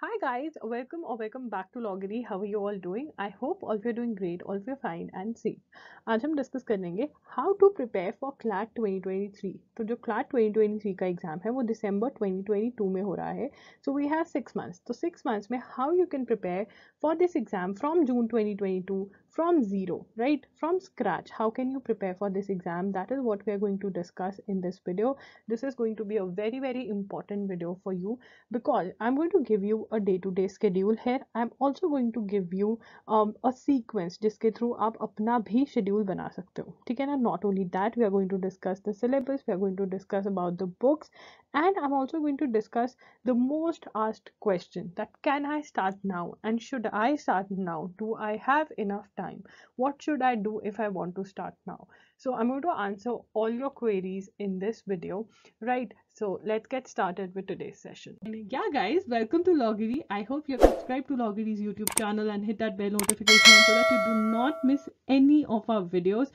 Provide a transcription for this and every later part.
Hi guys, welcome or welcome back to Loggery. How are you all doing? I hope all of you are doing great, all of you are fine and safe. आज हम discuss करेंगे how to prepare for CLAT 2023. तो जो CLAT 2023 का exam है वो दिसंबर 2022 में हो रहा है so we have six months तो सिक्स मंथ्स में how you can prepare for this exam from June 2022 from zero, right? From scratch, how can you prepare for this exam? That is what we are going to discuss in this video. This is going to be a very, very important video for you because I'm going to give you a day-to-day -day schedule here. I'm also going to give you um, a sequence जिसके through आप apna भी schedule बना सकते हो ठीक not only that we are going to discuss the syllabus we are going to discuss about the books and I'm also going to discuss the most asked question that can I start now and should I start now do I have enough time time what should i do if i want to start now so i'm going to answer all your queries in this video right so let's get started with today's session and yeah guys welcome to loggery i hope you're subscribed to loggery's youtube channel and hit that bell notification so that you do not miss any of our videos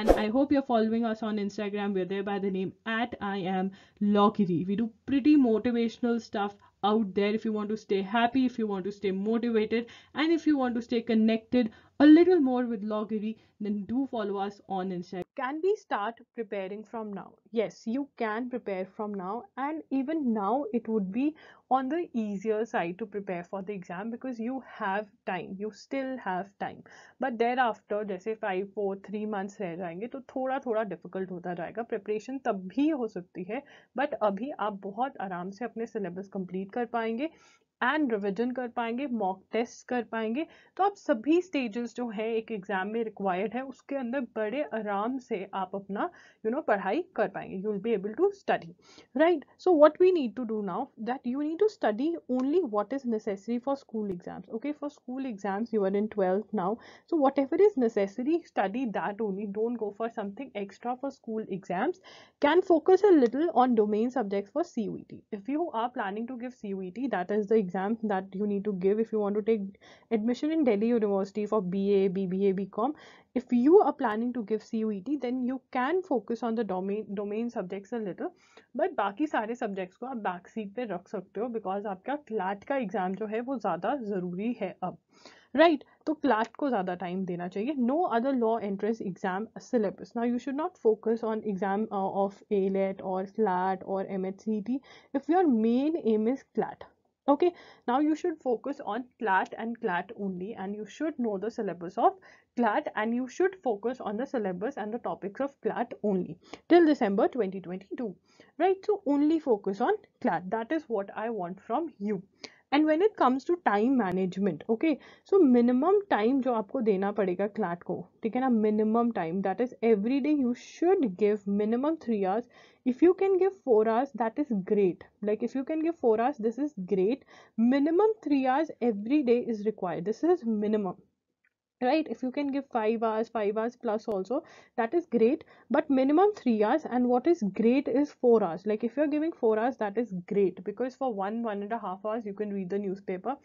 and i hope you're following us on instagram we're there by the name at i am loggery we do pretty motivational stuff out there if you want to stay happy if you want to stay motivated and if you want to stay connected a little more with loggery then do follow us on instagram can we start preparing from now yes you can prepare from now and even now it would be on the easier side to prepare for the exam because you have time you still have time but thereafter jaise 5 4 3 months reh jayenge to thoda thoda difficult hota jayega preparation tab bhi ho sakti hai but abhi aap bahut aaram se apne syllabus complete kar payenge and revision कर पाएंगे mock test कर पाएंगे तो आप सभी stages जो है एक एग्ज़ाम में रिक्वायर्ड है उसके अंदर बड़े आराम से आप अपना यू नो पढ़ाई कर पाएंगे you will be able to study right so what we need to do now that you need to study only what is necessary for school exams okay for school exams you are in twelfth now so whatever is necessary study that only don't go for something extra for school exams can focus a little on domain subject for C U T if you are planning to give C U T that is the exam that you need to give if you want to take admission in Delhi University for BA, BBA, BCom. If you are planning to give CUET, then you can focus on the domain domain subjects a little. But बाकी सारे subjects को आप back seat पे रख सकते हो because आपका CLAT का exam जो है वो ज़्यादा ज़रूरी है अब राइट right, तो क्लास को ज़्यादा टाइम देना चाहिए no other law entrance exam syllabus now you should not focus on exam of AILET और क्लाट और M H C T if your main aim is CLAT okay now you should focus on clat and clat only and you should know the syllabus of clat and you should focus on the syllabus and the topics of clat only till december 2022 right so only focus on clat that is what i want from you and when it comes to time management okay so minimum time जो आपको देना पड़ेगा CLAT को ठीक है ना minimum time that is every day you should give minimum three hours if you can give 4 hours that is great like if you can give 4 hours this is great minimum 3 hours every day is required this is minimum right if you can give 5 hours 5 hours plus also that is great but minimum 3 hours and what is great is 4 hours like if you're giving 4 hours that is great because for one one and a half hours you can read the newspaper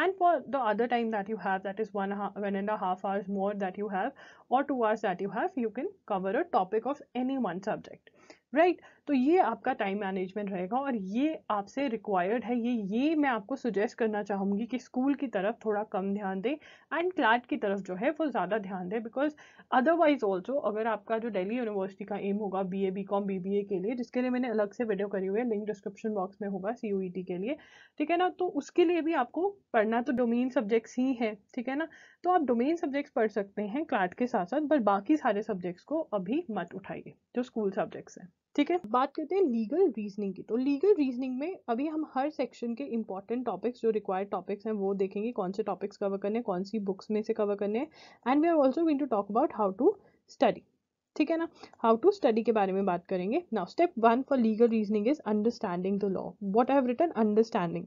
and for the other time that you have that is one one and a half hours more that you have or two hours that you have you can cover a topic of any one subject right तो ये आपका time management रहेगा और ये आपसे required है ये ये मैं आपको सुजेस्ट करना चाहूँगी कि स्कूल की तरफ थोड़ा कम ध्यान दें एंड क्लाट की तरफ जो है वो ज़्यादा ध्यान दें बिकॉज अदरवाइज ऑल्सो अगर आपका जो डेली यूनिवर्सिटी का एम होगा B A B com B B A के लिए जिसके लिए मैंने अलग से वीडियो करी हुई है लिंक डिस्क्रिप्शन बॉक्स में होगा सी यू ई टी के लिए ठीक है ना तो उसके लिए भी आपको पढ़ना तो डोमेन सब्जेक्ट्स ही है ठीक है ना तो आप डोमेन सब्जेक्ट्स पढ़ सकते हैं क्लाट के साथ साथ बट बाकी सारे सब्जेक्ट्स को अभी मत उठाइए जो स्कूल सब्जेक्ट्स हैं ठीक है बात करते हैं लीगल रीजनिंग की तो लीगल रीजनिंग में अभी हम हर सेक्शन के इंपॉर्टेंट टॉपिक्स जो रिक्वायर्ड टॉपिक्स हैं वो देखेंगे कौन से टॉपिक्स कवर करने हैं कौन सी बुक्स में से कवर करने हैं and we are also going to talk about how to study ठीक है ना हाउ टू स्टडी के बारे में बात करेंगे now step one for legal reasoning is understanding the law what have written understanding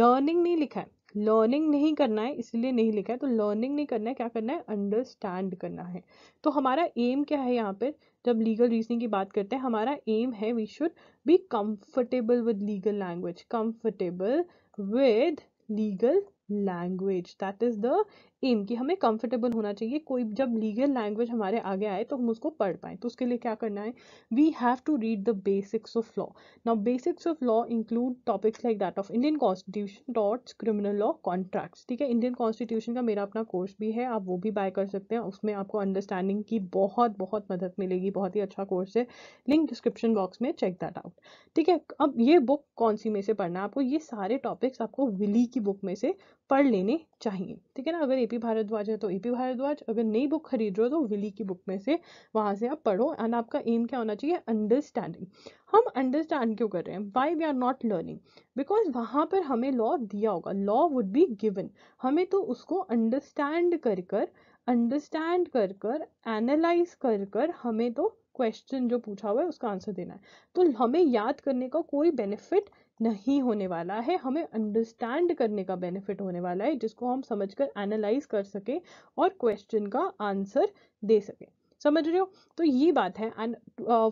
learning नहीं लिखा है लर्निंग नहीं करना है इसलिए नहीं लिखा है तो लर्निंग नहीं करना है क्या करना है अंडरस्टैंड करना है तो हमारा एम क्या है यहाँ पर जब लीगल रीजनिंग की बात करते हैं हमारा एम है we should be comfortable with legal language comfortable with legal language that is the aim कि हमें कंफर्टेबल होना चाहिए कोई जब लीगल लैंग्वेज हमारे आगे आए तो हम उसको पढ़ पाएं तो उसके लिए क्या करना है we have to read the basics of law now basics of law include topics like that of Indian constitution torts criminal law contracts ठीक है इंडियन कॉन्स्टिट्यूशन का मेरा अपना कोर्स भी है आप वो भी बाय कर सकते हैं उसमें आपको अंडरस्टैंडिंग की बहुत बहुत मदद मिलेगी बहुत ही अच्छा कोर्स है लिंक डिस्क्रिप्शन बॉक्स में चेक दैट आउट ठीक है अब ये बुक कौन सी में से पढ़ना है आपको ये सारे टॉपिक्स आपको विली की बुक में से पढ़ लेने चाहिए ठीक है ना अगर पी भारद्वाज है तो ए पी भारद्वाज अगर नई बुक खरीद रहे हो तो विली की बुक में से वहाँ से आप पढ़ो एंड आपका एम क्या होना चाहिए अंडरस्टैंडिंग हम अंडरस्टैंड क्यों कर रहे हैं why we are not learning because वहाँ पर हमें लॉ दिया होगा लॉ वुड बी गिवन हमें तो उसको अंडरस्टैंड कर कर अंडरस्टैंड कर कर एनालाइज कर कर हमें तो क्वेश्चन जो पूछा हुआ है उसका आंसर देना है तो हमें याद करने का कोई बेनिफिट नहीं होने वाला है हमें अंडरस्टैंड करने का बेनिफिट होने वाला है जिसको हम समझकर एनालाइज कर सके और क्वेश्चन का आंसर दे सके समझ रहे हो तो ये बात है and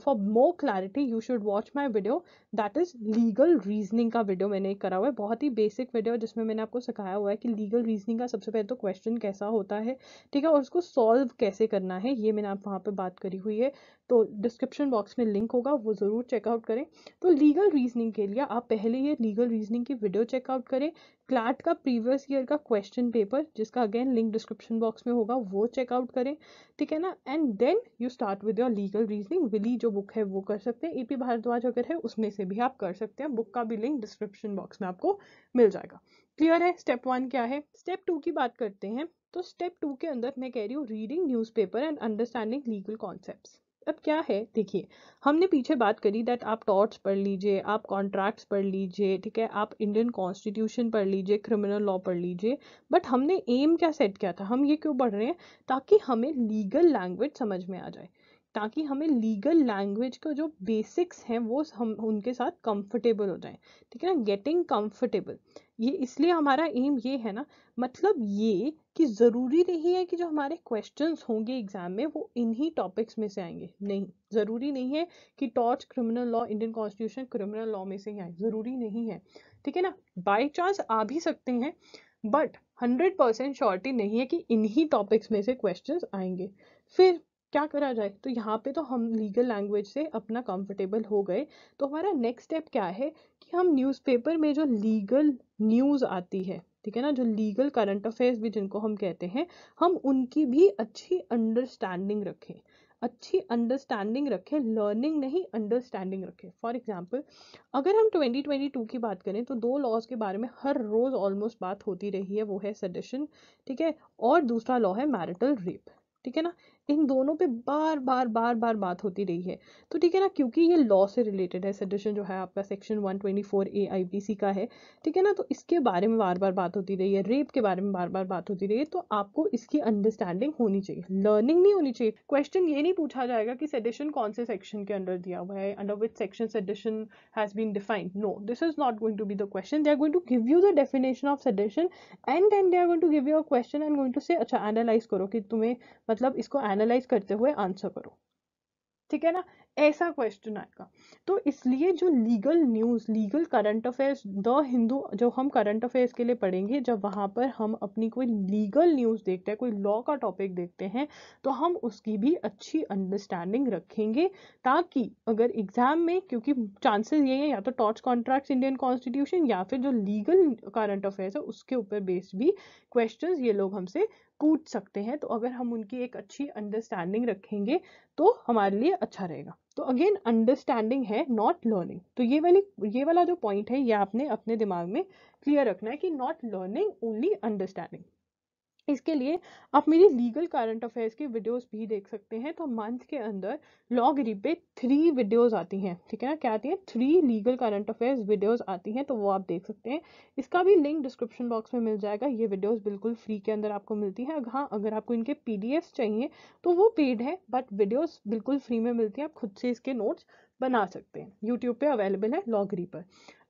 for more clarity you should watch my video that is legal reasoning का वीडियो मैंने करा हुआ है बहुत ही बेसिक वीडियो जिसमें मैंने आपको सिखाया हुआ है कि लीगल रीजनिंग का सबसे पहले तो क्वेश्चन कैसा होता है ठीक है और उसको सॉल्व कैसे करना है ये मैंने आप वहाँ पर बात करी हुई है तो डिस्क्रिप्शन बॉक्स में लिंक होगा वो ज़रूर चेकआउट करें तो लीगल रीजनिंग के लिए आप पहले ये लीगल रीजनिंग की वीडियो चेकआउट करें क्लैट का प्रीवियस ईयर का क्वेश्चन पेपर जिसका अगेन लिंक डिस्क्रिप्शन बॉक्स में होगा वो चेकआउट करें ठीक है ना and then you start with your legal reasoning Wiley जो बुक है वो कर सकते हैं ए पी भारद्वाज अगर है उसमें से भी आप कर सकते हैं बुक का भी लिंक डिस्क्रिप्शन बॉक्स में आपको मिल जाएगा क्लियर है स्टेप वन क्या है स्टेप टू की बात करते हैं तो स्टेप टू के अंदर मैं कह रही हूँ reading newspaper and understanding legal concepts अब क्या है देखिए हमने पीछे बात करी दैट आप टॉर्ट्स पढ़ लीजिए आप कॉन्ट्रैक्ट्स पढ़ लीजिए ठीक है आप इंडियन कॉन्स्टिट्यूशन पढ़ लीजिए क्रिमिनल लॉ पढ़ लीजिए बट हमने एम क्या सेट किया था हम ये क्यों पढ़ रहे हैं ताकि हमें लीगल लैंग्वेज समझ में आ जाए ताकि हमें लीगल लैंग्वेज का जो बेसिक्स हैं वो हम उनके साथ कंफर्टेबल हो जाए ठीक है ना गेटिंग कंफर्टेबल ये इसलिए हमारा एम ये है ना मतलब ये कि ज़रूरी नहीं है कि जो हमारे क्वेश्चंस होंगे एग्जाम में वो इन्हीं टॉपिक्स में से आएंगे नहीं ज़रूरी नहीं है कि torts criminal law Indian constitution criminal law में से ही आए ज़रूरी नहीं है ठीक है ना बाई चांस आ भी सकते हैं बट हंड्रेड परसेंट श्योरिटी नहीं है कि इन्हीं टॉपिक्स में से क्वेश्चन आएंगे फिर क्या करा जाए तो यहाँ पे तो हम लीगल लैंग्वेज से अपना कंफर्टेबल हो गए तो हमारा नेक्स्ट स्टेप क्या है कि हम न्यूज़पेपर में जो लीगल न्यूज़ आती है ठीक है ना जो लीगल करंट अफेयर्स भी जिनको हम कहते हैं हम उनकी भी अच्छी अंडरस्टैंडिंग रखें अच्छी अंडरस्टैंडिंग रखें लर्निंग नहीं अंडरस्टैंडिंग रखें फॉर एग्जाम्पल अगर हम 2022 की बात करें तो दो लॉज के बारे में हर रोज़ ऑलमोस्ट बात होती रही है वो है सजेशन ठीक है और दूसरा लॉ है मैरिटल रेप ठीक है ना इन दोनों पे बार बार बार बार बात होती रही है तो ठीक है ना क्योंकि ये लॉ से रिलेटेड है सजेशन जो है आपका सेक्शन 124 ए आईपीसी का है ठीक है ना तो इसके बारे में बार बार बात होती रही है रेप के बारे में बार बार बात होती रही है तो आपको इसकी अंडरस्टैंडिंग होनी चाहिए लर्निंग नहीं होनी चाहिए क्वेश्चन ये नहीं पूछा जाएगा कि सेडिशन कौन से सेक्शन के अंडर दिया हुआ है under which section sedition has been defined no this is not going to be the question they are going to give you the definition of sedition and then they are going to give you a question and going to say अच्छा analyse करो कि तुम्हें मतलब इसको analyse करते हुए answer करो ठीक है ना ऐसा क्वेश्चन आएगा तो इसलिए जो legal news legal current affairs the Hindu जो हम करंट अफेयर्स के लिए पढ़ेंगे जब वहां पर हम अपनी कोई लीगल न्यूज़ देखते हैं कोई लॉ का टॉपिक देखते हैं तो हम उसकी भी अच्छी अंडरस्टैंडिंग रखेंगे ताकि अगर एग्जाम में क्योंकि चांसेस ये है या तो टॉर्च कॉन्ट्रैक्ट इंडियन कॉन्स्टिट्यूशन या फिर जो लीगल करंट अफेयर्स है उसके ऊपर बेस्ड भी क्वेश्चन ये लोग हमसे कूद सकते हैं तो अगर हम उनकी एक अच्छी अंडरस्टैंडिंग रखेंगे तो हमारे लिए अच्छा रहेगा तो अगेन अंडरस्टैंडिंग है नॉट लर्निंग तो ये वाली ये वाला जो पॉइंट है ये आपने अपने दिमाग में क्लियर रखना है कि नॉट लर्निंग ओनली अंडरस्टैंडिंग इसके लिए आप मेरी लीगल करंट अफेयर्स की वीडियोस भी देख सकते हैं तो मंथ के अंदर लॉ गिरी पे थ्री वीडियोस आती हैं ठीक है ना क्या आती हैं three legal current affairs videos आती हैं तो वो आप देख सकते हैं इसका भी लिंक डिस्क्रिप्शन बॉक्स में मिल जाएगा ये वीडियोस बिल्कुल फ्री के अंदर आपको मिलती हैं हाँ अगर आपको इनके पी चाहिए तो वो पेड है बट वीडियोज़ बिल्कुल फ्री में मिलती हैं आप खुद से इसके नोट्स बना सकते हैं यूट्यूब पर अवेलेबल है लॉगरी पर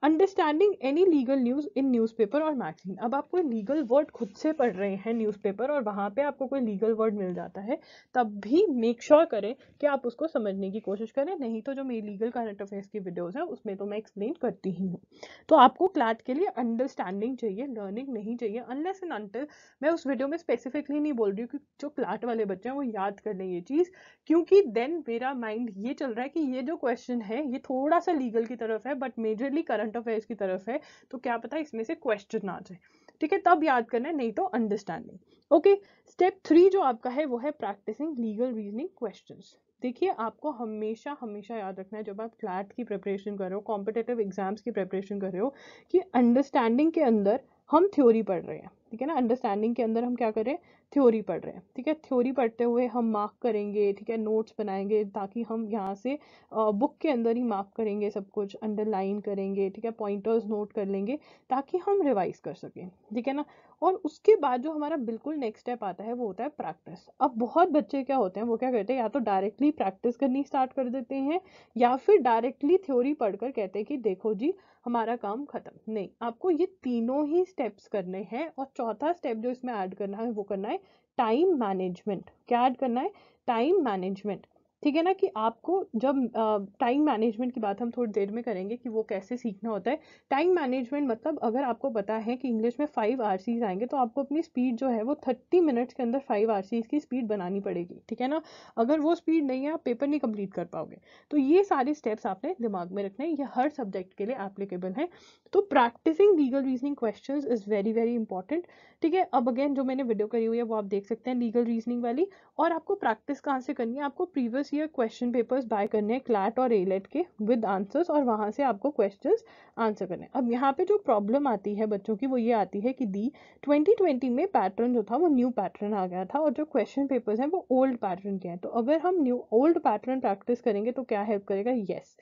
understanding any legal news in newspaper और मैगजीन अब आप कोई लीगल वर्ड खुद से पढ़ रहे हैं न्यूज़ पेपर और वहाँ पे आपको कोई लीगल वर्ड मिल जाता है तब भी मेक श्योर sure करें कि आप उसको समझने की कोशिश करें नहीं तो जो मेरी लीगल करंट अफेयर्स की वीडियोज़ हैं उसमें तो मैं एक्सप्लेन करती ही हूँ तो आपको क्लैट के लिए अंडरस्टैंडिंग चाहिए लर्निंग नहीं चाहिए अनलेस एंड अंटिल मैं उस वीडियो में स्पेसिफिकली नहीं बोल रही हूँ कि जो क्लैट वाले बच्चे हैं वो याद कर लें ये चीज़ क्योंकि देन मेरा माइंड ये चल रहा है कि ये जो क्वेश्चन है ये थोड़ा सा लीगल की तरफ है but majorly current current affairs की तरफ है तो क्या पता इसमें से क्वेश्चन आ जाए ठीक है तब याद करना है नहीं तो अंडरस्टैंडिंग ओके स्टेप थ्री जो आपका है वो है प्रैक्टिसिंग लीगल रीजनिंग क्वेश्चन देखिए आपको हमेशा हमेशा याद रखना है जब आप क्लैट की प्रिपरेशन कर रहे हो कॉम्पिटेटिव एग्जाम्स की प्रिपरेशन कर रहे हो कि अंडरस्टैंडिंग के अंदर हम थ्योरी पढ़ रहे हैं ठीक है ना अंडरस्टैंडिंग के अंदर हम क्या कर रहे हैं थ्योरी पढ़ रहे हैं ठीक है थ्योरी पढ़ते हुए हम मार्क करेंगे ठीक है नोट्स बनाएंगे ताकि हम यहाँ से बुक के अंदर ही मार्क करेंगे सब कुछ अंडरलाइन करेंगे ठीक है पॉइंटर्स नोट कर लेंगे ताकि हम रिवाइज कर सकें ठीक है ना और उसके बाद जो हमारा बिल्कुल नेक्स्ट स्टेप आता है वो होता है प्रैक्टिस अब बहुत बच्चे क्या होते हैं वो क्या करते हैं या तो डायरेक्टली प्रैक्टिस करनी स्टार्ट कर देते हैं या फिर डायरेक्टली थ्योरी पढ़कर कहते हैं कि देखो जी हमारा काम खत्म नहीं आपको ये तीनों ही स्टेप्स करने हैं और चौथा स्टेप जो इसमें ऐड करना है वो करना है टाइम मैनेजमेंट क्या ऐड करना है टाइम मैनेजमेंट ठीक है ना कि आपको जब टाइम मैनेजमेंट की बात हम थोड़ी देर में करेंगे कि वो कैसे सीखना होता है टाइम मैनेजमेंट मतलब अगर आपको पता है कि इंग्लिश में फाइव आर आएंगे तो आपको अपनी स्पीड जो है वो थर्टी मिनट्स के अंदर फाइव आर की स्पीड बनानी पड़ेगी ठीक है ना अगर वो स्पीड नहीं है आप पेपर नहीं कंप्लीट कर पाओगे तो ये सारे स्टेप्स आपने दिमाग में रखने हैं ये हर सब्जेक्ट के लिए एप्लीकेबल है तो practising legal reasoning question is very very important ठीक है अब अगेन जो मैंने वीडियो करी हुई है वो आप देख सकते हैं लीगल रीजनिंग वाली और आपको प्रैक्टिस कहाँ से करनी है आपको प्रीवियस बस ईयर क्वेश्चन पेपर्स बाय करने हैं क्लैट और एलेट e के विद आंसर्स और वहाँ से आपको क्वेश्चन आंसर करने अब यहाँ पे जो प्रॉब्लम आती है बच्चों की वो ये आती है कि दी 2020 में पैटर्न जो था वो न्यू पैटर्न आ गया था और जो क्वेश्चन पेपर्स हैं वो ओल्ड पैटर्न के हैं तो अगर हम न्यू ओल्ड पैटर्न प्रैक्टिस करेंगे तो क्या हेल्प करेगा येस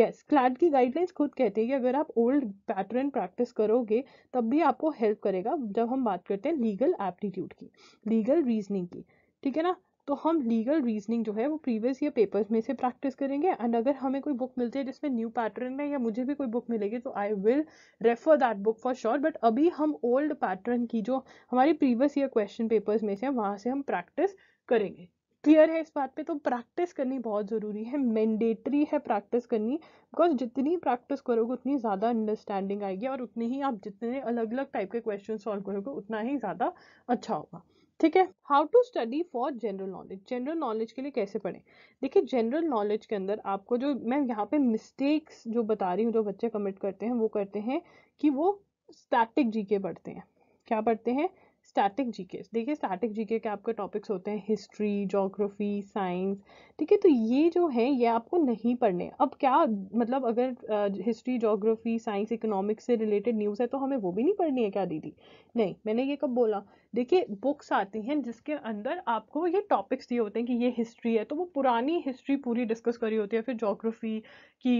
येस क्लैट की गाइडलाइंस खुद कहते हैं कि अगर आप ओल्ड पैटर्न प्रैक्टिस करोगे तब भी आपको हेल्प करेगा जब हम बात करते हैं लीगल एप्टीट्यूड की लीगल रीजनिंग की ठीक है ना तो हम लीगल रीजनिंग जो है वो प्रीवियस ईयर पेपर्स में से प्रैक्टिस करेंगे एंड अगर हमें कोई बुक मिलती है जिसमें न्यू पैटर्न है या मुझे भी कोई बुक मिलेगी तो I will refer that book for sure but अभी हम ओल्ड पैटर्न की जो हमारी प्रीवियस ईयर क्वेश्चन पेपर्स में से है वहाँ से हम प्रैक्टिस करेंगे क्लियर है इस बात पे तो प्रैक्टिस करनी बहुत ज़रूरी है मैंडेटरी है प्रैक्टिस करनी बिकॉज जितनी प्रैक्टिस करोगे उतनी ज़्यादा अंडरस्टैंडिंग आएगी और उतनी ही आप जितने अलग अलग टाइप के क्वेश्चन सॉल्व करोगे उतना ही ज़्यादा अच्छा होगा ठीक है how to study for general knowledge general knowledge के लिए कैसे पढ़ें देखिए जनरल नॉलेज के अंदर आपको जो मैं यहाँ पे मिस्टेक्स जो बता रही हूँ जो बच्चे कमिट करते हैं वो करते हैं कि वो स्टैटिक जी के पढ़ते हैं क्या पढ़ते हैं स्टैटिक जीके देखिए स्टैटिक जीके के आपके टॉपिक्स होते हैं हिस्ट्री जोग्राफी साइंस ठीक है तो ये जो है ये आपको नहीं पढ़ने अब क्या मतलब अगर हिस्ट्री जोग्राफी साइंस इकोनॉमिक्स से रिलेटेड न्यूज़ है तो हमें वो भी नहीं पढ़नी है क्या दीदी नहीं मैंने ये कब बोला देखिए बुक्स आती हैं जिसके अंदर आपको ये टॉपिक्स दिए होते हैं कि ये हिस्ट्री है तो वो पुरानी हिस्ट्री पूरी डिस्कस करी होती है फिर जोग्राफी कि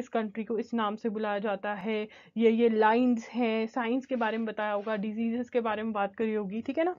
इस कंट्री को इस नाम से बुलाया जाता है ये ये लाइंस हैं साइंस के बारे में बताया होगा डिजीज़ के बारे में बात करी होगी ठीक है ना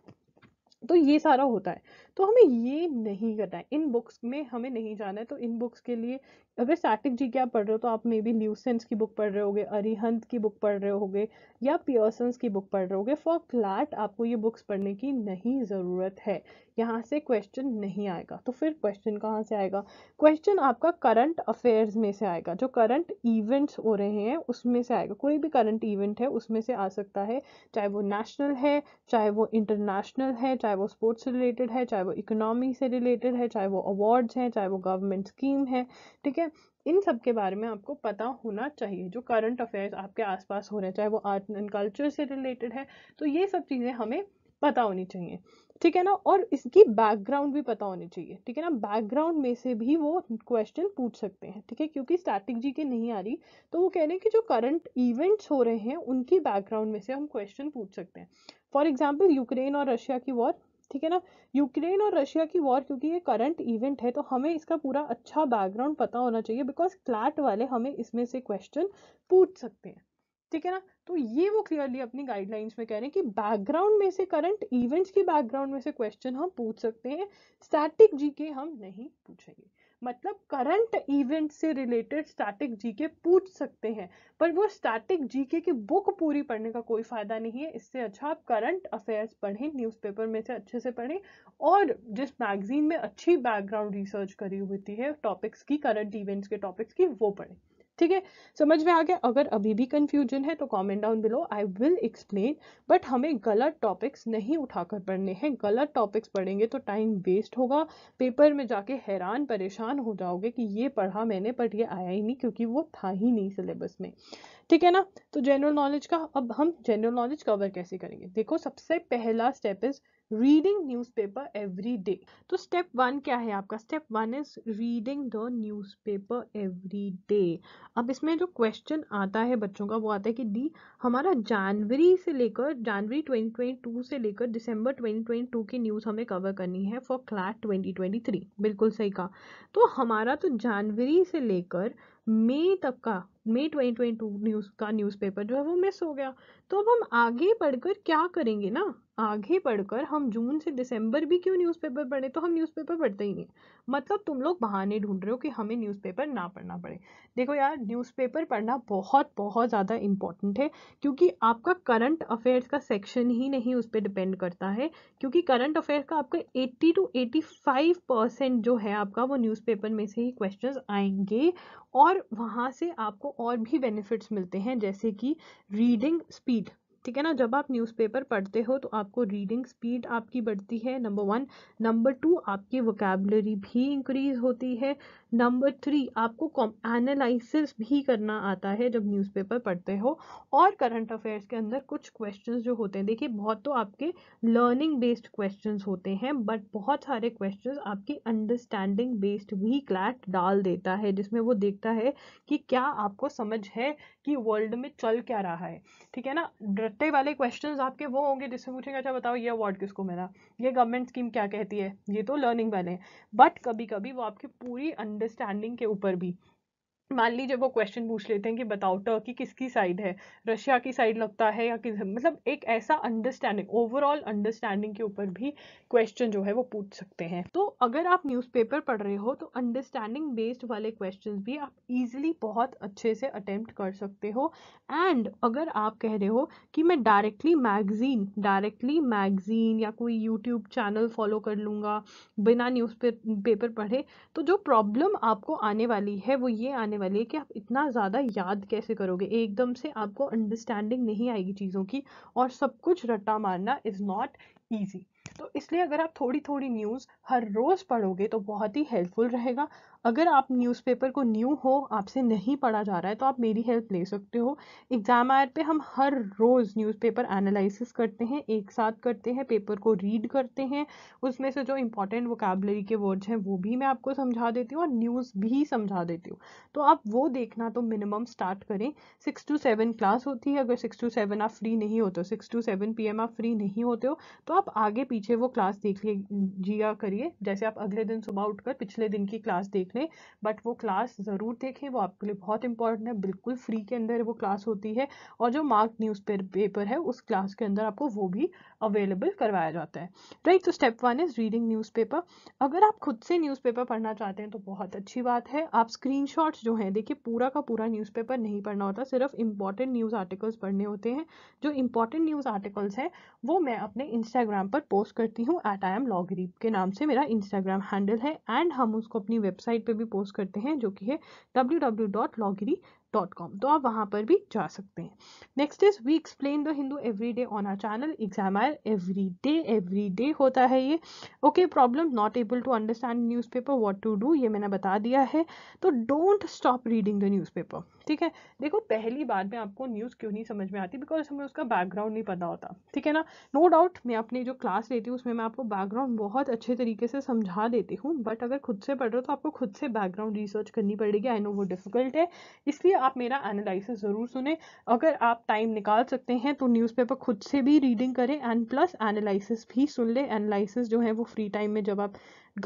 तो ये सारा होता है तो हमें ये नहीं करना है इन बुक्स में हमें नहीं जाना है तो इन बुक्स के लिए अगर सैटिक जी के आप पढ़ रहे हो तो आप मे बी न्यूसेंस की बुक पढ़ रहे होगे अरिहंत की बुक पढ़ रहे होगे या पियर्सन्स की बुक पढ़ रहे होगे फॉर क्लैट आपको ये बुक्स पढ़ने की नहीं ज़रूरत है यहाँ से क्वेश्चन नहीं आएगा तो फिर क्वेश्चन कहाँ से आएगा क्वेश्चन आपका करंट अफेयर्स में से आएगा जो करंट इवेंट्स हो रहे हैं उसमें से आएगा कोई भी करंट इवेंट है उसमें से आ सकता है चाहे वो नेशनल है चाहे वो इंटरनेशनल है चाहे वो स्पोर्ट्स रिलेटेड है चाहे वो इकोनॉमी से रिलेटेड है चाहे वो अवार्ड्स हैं चाहे वो गवर्नमेंट स्कीम है ठीक है इन सब के बारे में आपको पता होना चाहिए जो करंट अफेयर्स आपके आसपास हो रहे हैं चाहे वो आर्ट एंड कल्चर से रिलेटेड है तो ये सब चीज़ें हमें पता होनी चाहिए ठीक है ना और इसकी बैकग्राउंड भी पता होनी चाहिए ठीक है ना बैकग्राउंड में से भी वो क्वेश्चन पूछ सकते हैं ठीक है क्योंकि स्टैटिक जी के नहीं आ रही तो वो कह रहे हैं कि जो करंट इवेंट्स हो रहे हैं उनकी बैकग्राउंड में से हम क्वेश्चन पूछ सकते हैं फॉर एग्जाम्पल यूक्रेन और रशिया की वॉर ठीक है ना यूक्रेन और रशिया की वॉर क्योंकि ये करंट इवेंट है तो हमें इसका पूरा अच्छा बैकग्राउंड पता होना चाहिए बिकॉज क्लैट वाले हमें इसमें से क्वेश्चन पूछ सकते हैं ठीक है ना तो ये वो क्लियरली अपनी गाइडलाइंस में कह रहे हैं कि बैकग्राउंड में से करंट इवेंट्स की बैकग्राउंड में से क्वेश्चन हम पूछ सकते हैं स्टैटिक जी के हम नहीं पूछेंगे मतलब करंट इवेंट से रिलेटेड स्टैटिक जीके पूछ सकते हैं पर वो स्टैटिक जीके की बुक पूरी पढ़ने का कोई फ़ायदा नहीं है इससे अच्छा आप करंट अफेयर्स पढ़ें न्यूज़पेपर में से अच्छे से पढ़ें और जिस मैगजीन में अच्छी बैकग्राउंड रिसर्च करी हुई है टॉपिक्स की करंट इवेंट्स के टॉपिक्स की वो पढ़ें ठीक है समझ में आ गया अगर अभी भी कंफ्यूजन है तो comment down below I will explain but हमें गलत टॉपिक्स नहीं उठाकर पढ़ने हैं गलत टॉपिक्स पढ़ेंगे तो टाइम वेस्ट होगा पेपर में जाके हैरान परेशान हो जाओगे कि ये पढ़ा मैंने बट ये आया ही नहीं क्योंकि वो था ही नहीं सिलेबस में ठीक है ना तो जनरल नॉलेज का अब हम जनरल नॉलेज कवर कैसे करेंगे देखो सबसे पहला step is reading newspaper every day तो स्टेप वन क्या है आपका step one is reading the newspaper every day अब इसमें जो क्वेश्चन आता है बच्चों का वो आता है कि डी हमारा जनवरी से लेकर जनवरी 2022 से लेकर दिसंबर 2022 की न्यूज़ हमें कवर करनी है फॉर क्लास 2023 बिल्कुल सही कहा तो हमारा तो जनवरी से लेकर मई तक का मई 2022 न्यूज़ का न्यूज़पेपर जो है वो मिस हो गया तो अब हम आगे पढ़कर क्या करेंगे ना आगे पढ़कर हम जून से दिसंबर भी क्यों न्यूज़पेपर पढ़े तो हम न्यूज़पेपर पढ़ते ही नहीं मतलब तुम लोग बहाने ढूंढ रहे हो कि हमें न्यूज़पेपर ना पढ़ना पड़े देखो यार न्यूज़पेपर पढ़ना बहुत बहुत ज़्यादा इंपॉर्टेंट है क्योंकि आपका करंट अफेयर्स का सेक्शन ही नहीं उस पर डिपेंड करता है क्योंकि करंट अफेयर्स का आपका eighty to eighty five percent जो है आपका वो न्यूज़पेपर में से ही क्वेश्चन आएंगे और वहाँ से आपको और भी बेनिफिट्स मिलते हैं जैसे कि रीडिंग स्पीड ठीक है ना जब आप न्यूज़पेपर पढ़ते हो तो आपको रीडिंग स्पीड आपकी बढ़ती है नंबर वन नंबर टू आपकी वोकेबलरी भी इंक्रीज़ होती है नंबर थ्री आपको एनालिसिस भी करना आता है जब न्यूज़पेपर पढ़ते हो और करंट अफेयर्स के अंदर कुछ क्वेश्चंस जो होते हैं देखिए बहुत तो आपके लर्निंग बेस्ड क्वेश्चंस होते हैं बट बहुत सारे क्वेश्चंस आपकी अंडरस्टैंडिंग बेस्ड भी क्लैट डाल देता है जिसमें वो देखता है कि क्या आपको समझ है कि वर्ल्ड में चल क्या रहा है ठीक है ना डरते वाले क्वेश्चन आपके वो होंगे जिससे पूछेंगे अच्छा बताओ ये अवार्ड किसको मिला ये गवर्नमेंट स्कीम क्या कहती है ये तो लर्निंग वाले हैं बट कभी कभी वो आपकी पूरी अंडरस्टैंडिंग के ऊपर भी मान लीजिए वो क्वेश्चन पूछ लेते हैं कि बताओ टर्की किसकी साइड है रशिया की साइड लगता है या किस मतलब एक ऐसा अंडरस्टैंडिंग ओवरऑल अंडरस्टैंडिंग के ऊपर भी क्वेश्चन जो है वो पूछ सकते हैं तो अगर आप न्यूज़पेपर पढ़ रहे हो तो अंडरस्टैंडिंग बेस्ड वाले क्वेश्चन भी आप ईजिली बहुत अच्छे से अटैम्प्ट कर सकते हो एंड अगर आप कह रहे हो कि मैं डायरेक्टली मैगजीन डायरेक्टली मैगजीन या कोई यूट्यूब चैनल फॉलो कर लूँगा बिना न्यूज़ पेपर पढ़े तो जो प्रॉब्लम आपको आने वाली है वो ये आने वाली है कि आप इतना ज़्यादा याद कैसे करोगे एकदम से आपको अंडरस्टैंडिंग नहीं आएगी चीज़ों की और सब कुछ रट्टा मारना इज़ नॉट ईजी तो इसलिए अगर आप थोड़ी थोड़ी न्यूज़ हर रोज़ पढ़ोगे तो बहुत ही हेल्पफुल रहेगा अगर आप न्यूज़पेपर को न्यू हो आपसे नहीं पढ़ा जा रहा है तो आप मेरी हेल्प ले सकते हो एग्ज़ाम आयर पे हम हर रोज़ न्यूज़पेपर एनालिसिस करते हैं एक साथ करते हैं पेपर को रीड करते हैं उसमें से जो इम्पोर्टेंट वोकेबलरी के वर्ड्स हैं वो भी मैं आपको समझा देती हूँ और न्यूज़ भी समझा देती हूँ तो आप वो देखना तो मिनिमम स्टार्ट करें सिक्स टू सेवन क्लास होती है अगर सिक्स टू सेवन आप फ्री नहीं होते हो सिक्स टू सेवन पी आप फ्री नहीं होते हो तो आप आगे पीछे वो क्लास देख लीजिए हाँ, करिए जैसे आप अगले दिन सुबह उठकर पिछले दिन की क्लास देख थे बट वो क्लास ज़रूर देखें वो आपके लिए बहुत इंपॉर्टेंट है बिल्कुल फ्री के अंदर वो क्लास होती है और जो मार्क न्यूज़ पेपर है उस क्लास के अंदर आपको वो भी अवेलेबल करवाया जाता है राइट तो step one is reading newspaper अगर आप खुद से न्यूज़पेपर पढ़ना चाहते हैं तो बहुत अच्छी बात है आप स्क्रीनशॉट्स जो हैं देखिए पूरा का पूरा न्यूज़पेपर नहीं पढ़ना होता सिर्फ इंपॉर्टेंट न्यूज़ आर्टिकल्स पढ़ने होते हैं जो इंपॉर्टेंट न्यूज़ आर्टिकल्स हैं वो मैं अपने इंस्टाग्राम पर पोस्ट करती हूँ एट आई एम लॉगरीप के नाम से मेरा इंस्टाग्राम हैंडल है एंड हम उसको अपनी वेबसाइट वेबसाइट पे भी पोस्ट करते हैं जो कि है W W dot Lawgiri dot com तो आप वहाँ पर भी जा सकते हैं next is we explain the Hindu every day on our channel exam air every day every day होता है ये okay problem not able to understand newspaper what to do ये मैंने बता दिया है तो don't stop reading the newspaper ठीक है देखो पहली बार में आपको न्यूज़ क्यों नहीं समझ में आती बिकॉज हमें उसका बैकग्राउंड नहीं पता होता ठीक है ना नो डाउट मैं अपनी जो क्लास लेती हूँ उसमें मैं आपको बैकग्राउंड बहुत अच्छे तरीके से समझा देती हूँ बट अगर खुद से पढ़ रहे हो तो आपको खुद से बैकग्राउंड रिसर्च करनी पड़ेगी आई नो वो डिफिकल्ट है इसलिए आप मेरा एनालिसिस ज़रूर सुने अगर आप टाइम निकाल सकते हैं तो न्यूज़पेपर खुद से भी रीडिंग करें एंड प्लस एनालिसिस भी सुन लें एनालिसिस जो है वो फ्री टाइम में जब आप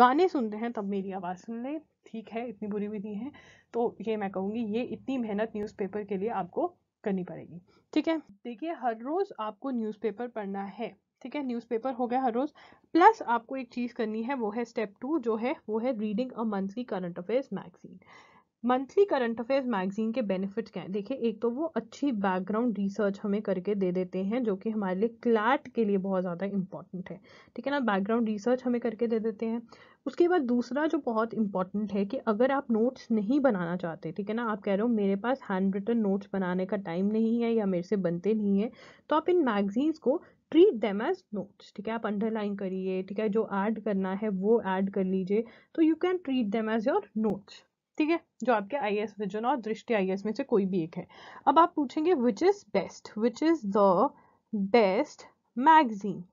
गाने सुनते हैं तब मेरी आवाज़ सुन लें ठीक है इतनी बुरी भी नहीं है तो ये मैं कहूँगी ये इतनी मेहनत न्यूज़पेपर के लिए आपको करनी पड़ेगी ठीक है देखिए हर रोज़ आपको न्यूज़पेपर पढ़ना है ठीक है न्यूज़पेपर हो गया हर रोज़ प्लस आपको एक चीज़ करनी है वो है स्टेप टू जो है वो है reading a monthly current affairs magazine monthly current affairs magazine के बेनिफिट क्या हैं देखिए एक तो वो अच्छी बैकग्राउंड रिसर्च हमें करके दे देते हैं जो कि हमारे लिए क्लैट के लिए बहुत ज़्यादा इंपॉर्टेंट है ठीक है ना बैकग्राउंड रिसर्च हमें करके दे देते हैं उसके बाद दूसरा जो बहुत इंपॉर्टेंट है कि अगर आप नोट्स नहीं बनाना चाहते ठीक है ना आप कह रहे हो मेरे पास हैंड रिटन नोट्स बनाने का टाइम नहीं है या मेरे से बनते नहीं है तो आप इन मैगजीन्स को ट्रीट देम एज नोट्स ठीक है आप अंडरलाइन करिए ठीक है जो ऐड करना है वो ऐड कर लीजिए तो you can treat them as your notes ठीक है जो आपके आई एस विजन और दृष्टि आई एस में से कोई भी एक है अब आप पूछेंगे which is best which is the best magazine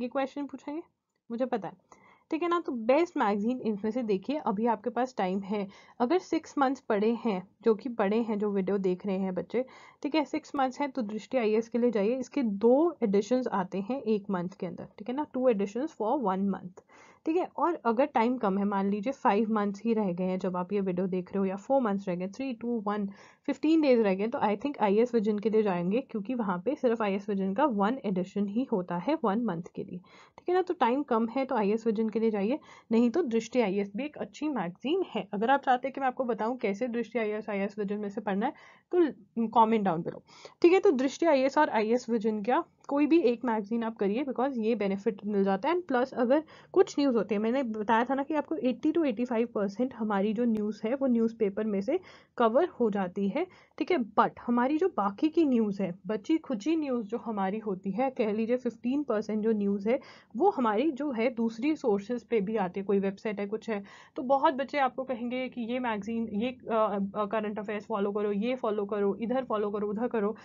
ये क्वेश्चन पूछेंगे मुझे पता है ठीक है ना तो बेस्ट मैगजीन इनमें से देखिए अभी आपके पास टाइम है अगर सिक्स मंथ्स पढ़े हैं जो कि पढ़े हैं जो वीडियो देख रहे हैं बच्चे ठीक है सिक्स मंथ्स हैं तो दृष्टि आई के लिए जाइए इसके दो एडिशंस आते हैं एक मंथ के अंदर ठीक है ना two editions for one month ठीक है और अगर टाइम कम है मान लीजिए फाइव मंथ्स ही रह गए हैं जब आप ये वीडियो देख रहे हो या फोर मंथ्स रह गए three two one fifteen days रह गए तो I think I S vision के लिए जाएंगे क्योंकि वहाँ पे सिर्फ आई एस विजन का वन एडिशन ही होता है वन मंथ के लिए ठीक है ना तो टाइम कम है तो आई एस विजन के लिए जाइए नहीं तो दृष्टि आई एस भी एक अच्छी मैगजीन है अगर आप चाहते हैं कि मैं आपको बताऊँ कैसे Drishti I S I S vision में से पढ़ना है तो कॉमेंट डाउन करो ठीक है तो दृष्टि आई एस और आई एस विजन का कोई भी एक मैगजीन आप करिए बिकॉज ये बेनिफिट मिल जाता है एंड प्लस अगर कुछ न्यूज़ होते हैं मैंने बताया था ना कि आपको 80 टू 85 परसेंट हमारी जो न्यूज़ है वो न्यूज़पेपर में से कवर हो जाती है ठीक है बट हमारी जो बाकी की न्यूज़ है बची खुची न्यूज़ जो हमारी होती है कह लीजिए फिफ्टीन परसेंट जो न्यूज़ है वो हमारी जो है दूसरी सोर्सेज पर भी आती है कोई वेबसाइट है कुछ है तो बहुत बच्चे आपको कहेंगे कि ये मैगजीन ये करंट अफेयर्स फॉलो करो ये फॉलो करो इधर फॉलो करो उधर करो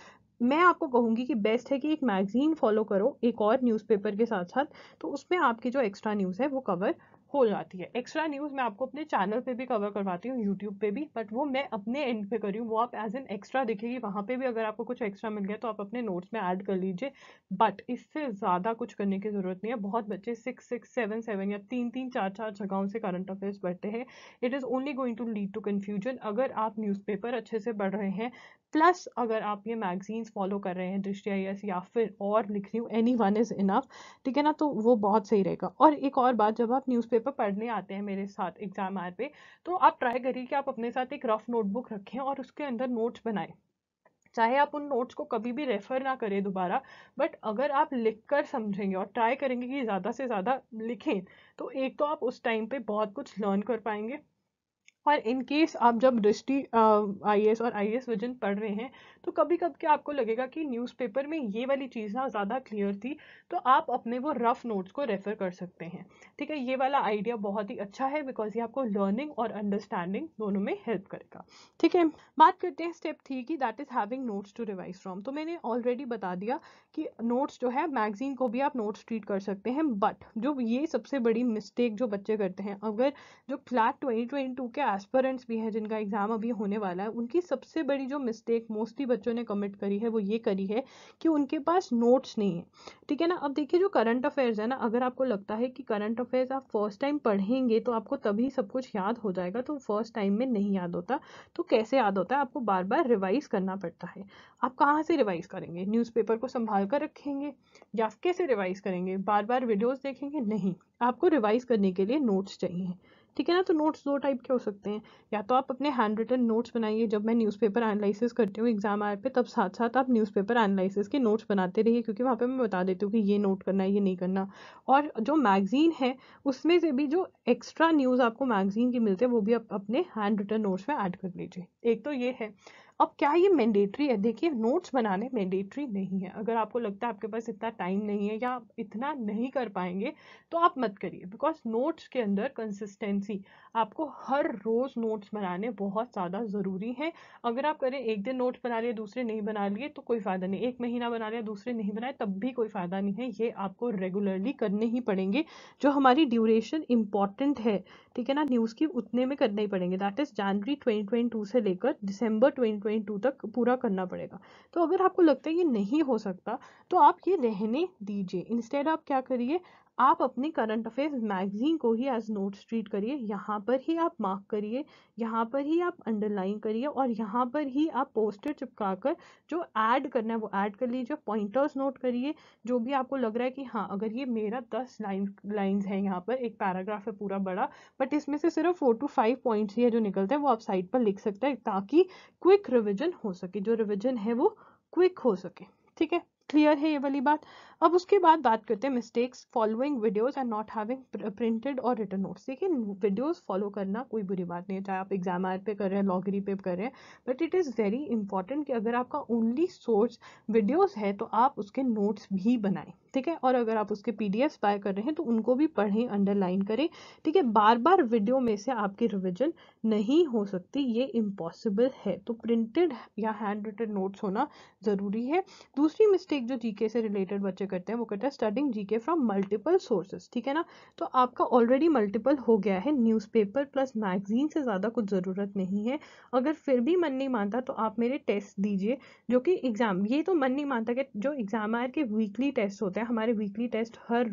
मैं आपको कहूँगी कि बेस्ट है कि एक मैगज़ीन फॉलो करो एक और न्यूज़पेपर के साथ साथ तो उसमें आपकी जो एक्स्ट्रा न्यूज़ है वो कवर हो जाती है एक्स्ट्रा न्यूज़ मैं आपको अपने चैनल पे भी कवर करवाती हूँ यूट्यूब पे भी बट वो मैं अपने एंड पे करी हूँ वो आप एज एन एक्स्ट्रा दिखेगी वहाँ पे भी अगर आपको कुछ एक्स्ट्रा मिल गया तो आप अपने नोट्स में ऐड कर लीजिए बट इससे ज़्यादा कुछ करने की ज़रूरत नहीं है बहुत बच्चे सिक्स सिक्स सेवन सेवन या तीन तीन चार चार जगहों से करंट अफेयर्स पढ़ते हैं it is only going to lead to confusion अगर आप न्यूज़पेपर अच्छे से पढ़ रहे हैं प्लस अगर आप ये मैगजीन्स फॉलो कर रहे हैं दृष्टि आई एस या फिर और लिख रही हूँ एनी वन इज़ इनफ ठीक है ना तो वो बहुत सही रहेगा और एक और बात जब आप न्यूज़ पेपर पढ़ने आते हैं मेरे साथ एग्जाम आर पे तो आप ट्राई करिए कि आप अपने साथ एक रफ नोटबुक रखें और उसके अंदर नोट्स बनाएं चाहे आप उन नोट्स को कभी भी रेफ़र ना करें दोबारा बट अगर आप लिख कर समझेंगे और ट्राई करेंगे कि ज़्यादा से ज़्यादा लिखें तो एक तो आप उस टाइम पे बहुत कुछ लर्न कर पाएंगे और इन केस आप जब दृष्टि एस और आई एस विजन पढ़ रहे हैं तो कभी कभी आपको लगेगा कि न्यूज़पेपर में ये वाली चीज़ ना ज़्यादा क्लियर थी तो आप अपने वो रफ नोट्स को रेफ़र कर सकते हैं ठीक है ये वाला आइडिया बहुत ही अच्छा है बिकॉज ये आपको लर्निंग और अंडरस्टैंडिंग दोनों में हेल्प करेगा ठीक है बात करते हैं स्टेप थ्री की that is having notes to revise from तो मैंने ऑलरेडी बता दिया कि नोट्स जो है मैगजीन को भी आप नोट्स ट्रीट कर सकते हैं बट जो ये सबसे बड़ी मिस्टेक जो बच्चे करते हैं अगर जो क्लास ट्वेंटी के एस्परेंट्स भी हैं जिनका एग्ज़ाम अभी होने वाला है उनकी सबसे बड़ी जो मिस्टेक मोस्टली बच्चों ने कमिट करी है वो ये करी है कि उनके पास नोट्स नहीं है ठीक है ना अब देखिए जो करंट अफेयर्स है ना अगर आपको लगता है कि करंट अफेयर्स आप फर्स्ट टाइम पढ़ेंगे तो आपको तभी सब कुछ याद हो जाएगा तो फर्स्ट टाइम में नहीं याद होता तो कैसे याद होता है आपको बार बार रिवाइज करना पड़ता है आप कहाँ से रिवाइज करेंगे न्यूज़पेपर को संभाल कर रखेंगे या कैसे रिवाइज करेंगे बार बार वीडियोज़ देखेंगे नहीं आपको रिवाइज करने के लिए नोट्स चाहिए ठीक है ना तो नोट्स दो टाइप के हो सकते हैं या तो आप अपने हैंड रिटन नोट्स बनाइए जब मैं न्यूज़पेपर एनालिसिस करती हूँ एग्जाम आर पे तब साथ साथ आप न्यूज़पेपर एनालिसिस के नोट्स बनाते रहिए क्योंकि वहाँ पे मैं बता देती हूँ कि ये नोट करना है ये नहीं करना और जो मैगज़ीन है उसमें से भी जो एक्स्ट्रा न्यूज़ आपको मैगज़ीन की मिलते हैं वो भी आप अपने हैंड रिटन नोट्स में ऐड कर लीजिए एक तो ये है अब क्या ये मैंडेटरी है देखिए नोट्स बनाने मैंडेटरी नहीं है अगर आपको लगता है आपके पास इतना टाइम नहीं है या आप इतना नहीं कर पाएंगे तो आप मत करिए बिकॉज नोट्स के अंदर कंसिस्टेंसी आपको हर रोज़ नोट्स बनाने बहुत ज़्यादा ज़रूरी हैं अगर आप करें एक दिन नोट्स बना लिए दूसरे नहीं बना लिए तो कोई फ़ायदा नहीं एक महीना बना लिया दूसरे नहीं बनाए तब भी कोई फ़ायदा नहीं है ये आपको रेगुलरली करने ही पड़ेंगे जो हमारी ड्यूरेशन इम्पॉर्टेंट है ठीक है ना न्यूज़ की उतने में करना ही पड़ेंगे दैट इज़ जनवरी 2022 से लेकर दिसंबर 2022 तक पूरा करना पड़ेगा तो अगर आपको लगता है ये नहीं हो सकता तो आप ये रहने दीजिए इंस्टेड आप क्या करिए आप अपने करंट अफेयर्स मैगजीन को ही एज नोट्स ट्रीट करिए यहाँ पर ही आप मार्क करिए यहाँ पर ही आप अंडरलाइन करिए और यहाँ पर ही आप पोस्टर चिपका कर जो ऐड करना है वो ऐड कर लीजिए पॉइंटर्स नोट करिए जो भी आपको लग रहा है कि हाँ अगर ये मेरा दस लाइन लाइन्स है यहाँ पर एक पैराग्राफ है पूरा बड़ा बट इसमें से सिर्फ फोर टू फाइव पॉइंट्स ही है जो निकलते हैं वो आप साइड पर लिख सकते हैं ताकि क्विक रिविजन हो सके जो रिविजन है वो क्विक हो सके ठीक है क्लियर है ये वाली बात अब उसके बाद बात करते हैं mistakes following videos and not having printed और रिटर्न नोट्स देखिए वीडियोस फॉलो करना कोई बुरी बात नहीं है चाहे आप एग्जाम आर पे कर रहे हैं लॉगरी पे कर रहे हैं but it is very important कि अगर आपका ओनली सोर्स वीडियोस है तो आप उसके नोट्स भी बनाएं ठीक है और अगर आप उसके पी डी बाय कर रहे हैं तो उनको भी पढ़ें अंडरलाइन करें ठीक है बार बार वीडियो में से आपकी रिविजन नहीं हो सकती ये इम्पॉसिबल है तो प्रिंटेड या हैंड रिटन नोट्स होना ज़रूरी है दूसरी मिस्टेक एक जो जीके से रिलेटेड बच्चे करते हैं वो कहते हैं studying GK from multiple sources ठीक है ना तो आपका ऑलरेडी मल्टीपल हो गया है न्यूज़पेपर प्लस मैगजीन से ज़्यादा कुछ ज़रूरत नहीं है अगर फिर भी मन नहीं मानता तो आप मेरे टेस्ट दीजिए जो कि एग्ज़ाम ये तो मन नहीं मानता कि जो एग्ज़ाम आयर के वीकली टेस्ट होते हैं हमारे वीकली टेस्ट हर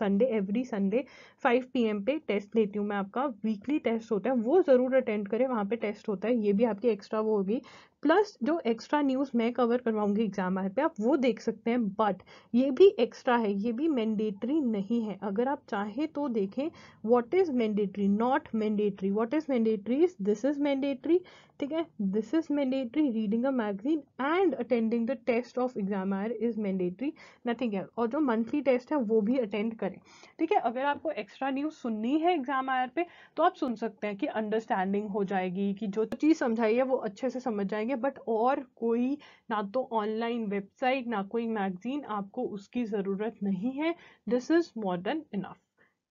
Sunday every Sunday five P पे टेस्ट लेती हूँ मैं आपका वीकली टेस्ट होता है वो ज़रूर अटेंड करें वहाँ पर टेस्ट होता है ये भी आपकी एक्स्ट्रा वो होगी प्लस जो एक्स्ट्रा न्यूज़ मैं कवर करवाऊंगी एग्ज़ाम आर पे आप वो देख सकते हैं बट ये भी एक्स्ट्रा है ये भी मैंडेटरी नहीं है अगर आप चाहें तो देखें what is mandatory not mandatory what is mandatory this is mandatory ठीक है this is mandatory reading a magazine and attending the test of exam आयर इज मैंडेटरी नथिंग एल और जो मंथली टेस्ट है वो भी अटेंड करें ठीक है अगर आपको एक्स्ट्रा न्यूज सुननी है एग्जाम आयर पे तो आप सुन सकते हैं कि अंडरस्टैंडिंग हो जाएगी कि जो चीज़ समझाई है वो अच्छे से समझ जाएंगे बट और कोई ना तो ऑनलाइन वेबसाइट ना कोई मैगजीन आपको उसकी ज़रूरत नहीं है this is modern then enough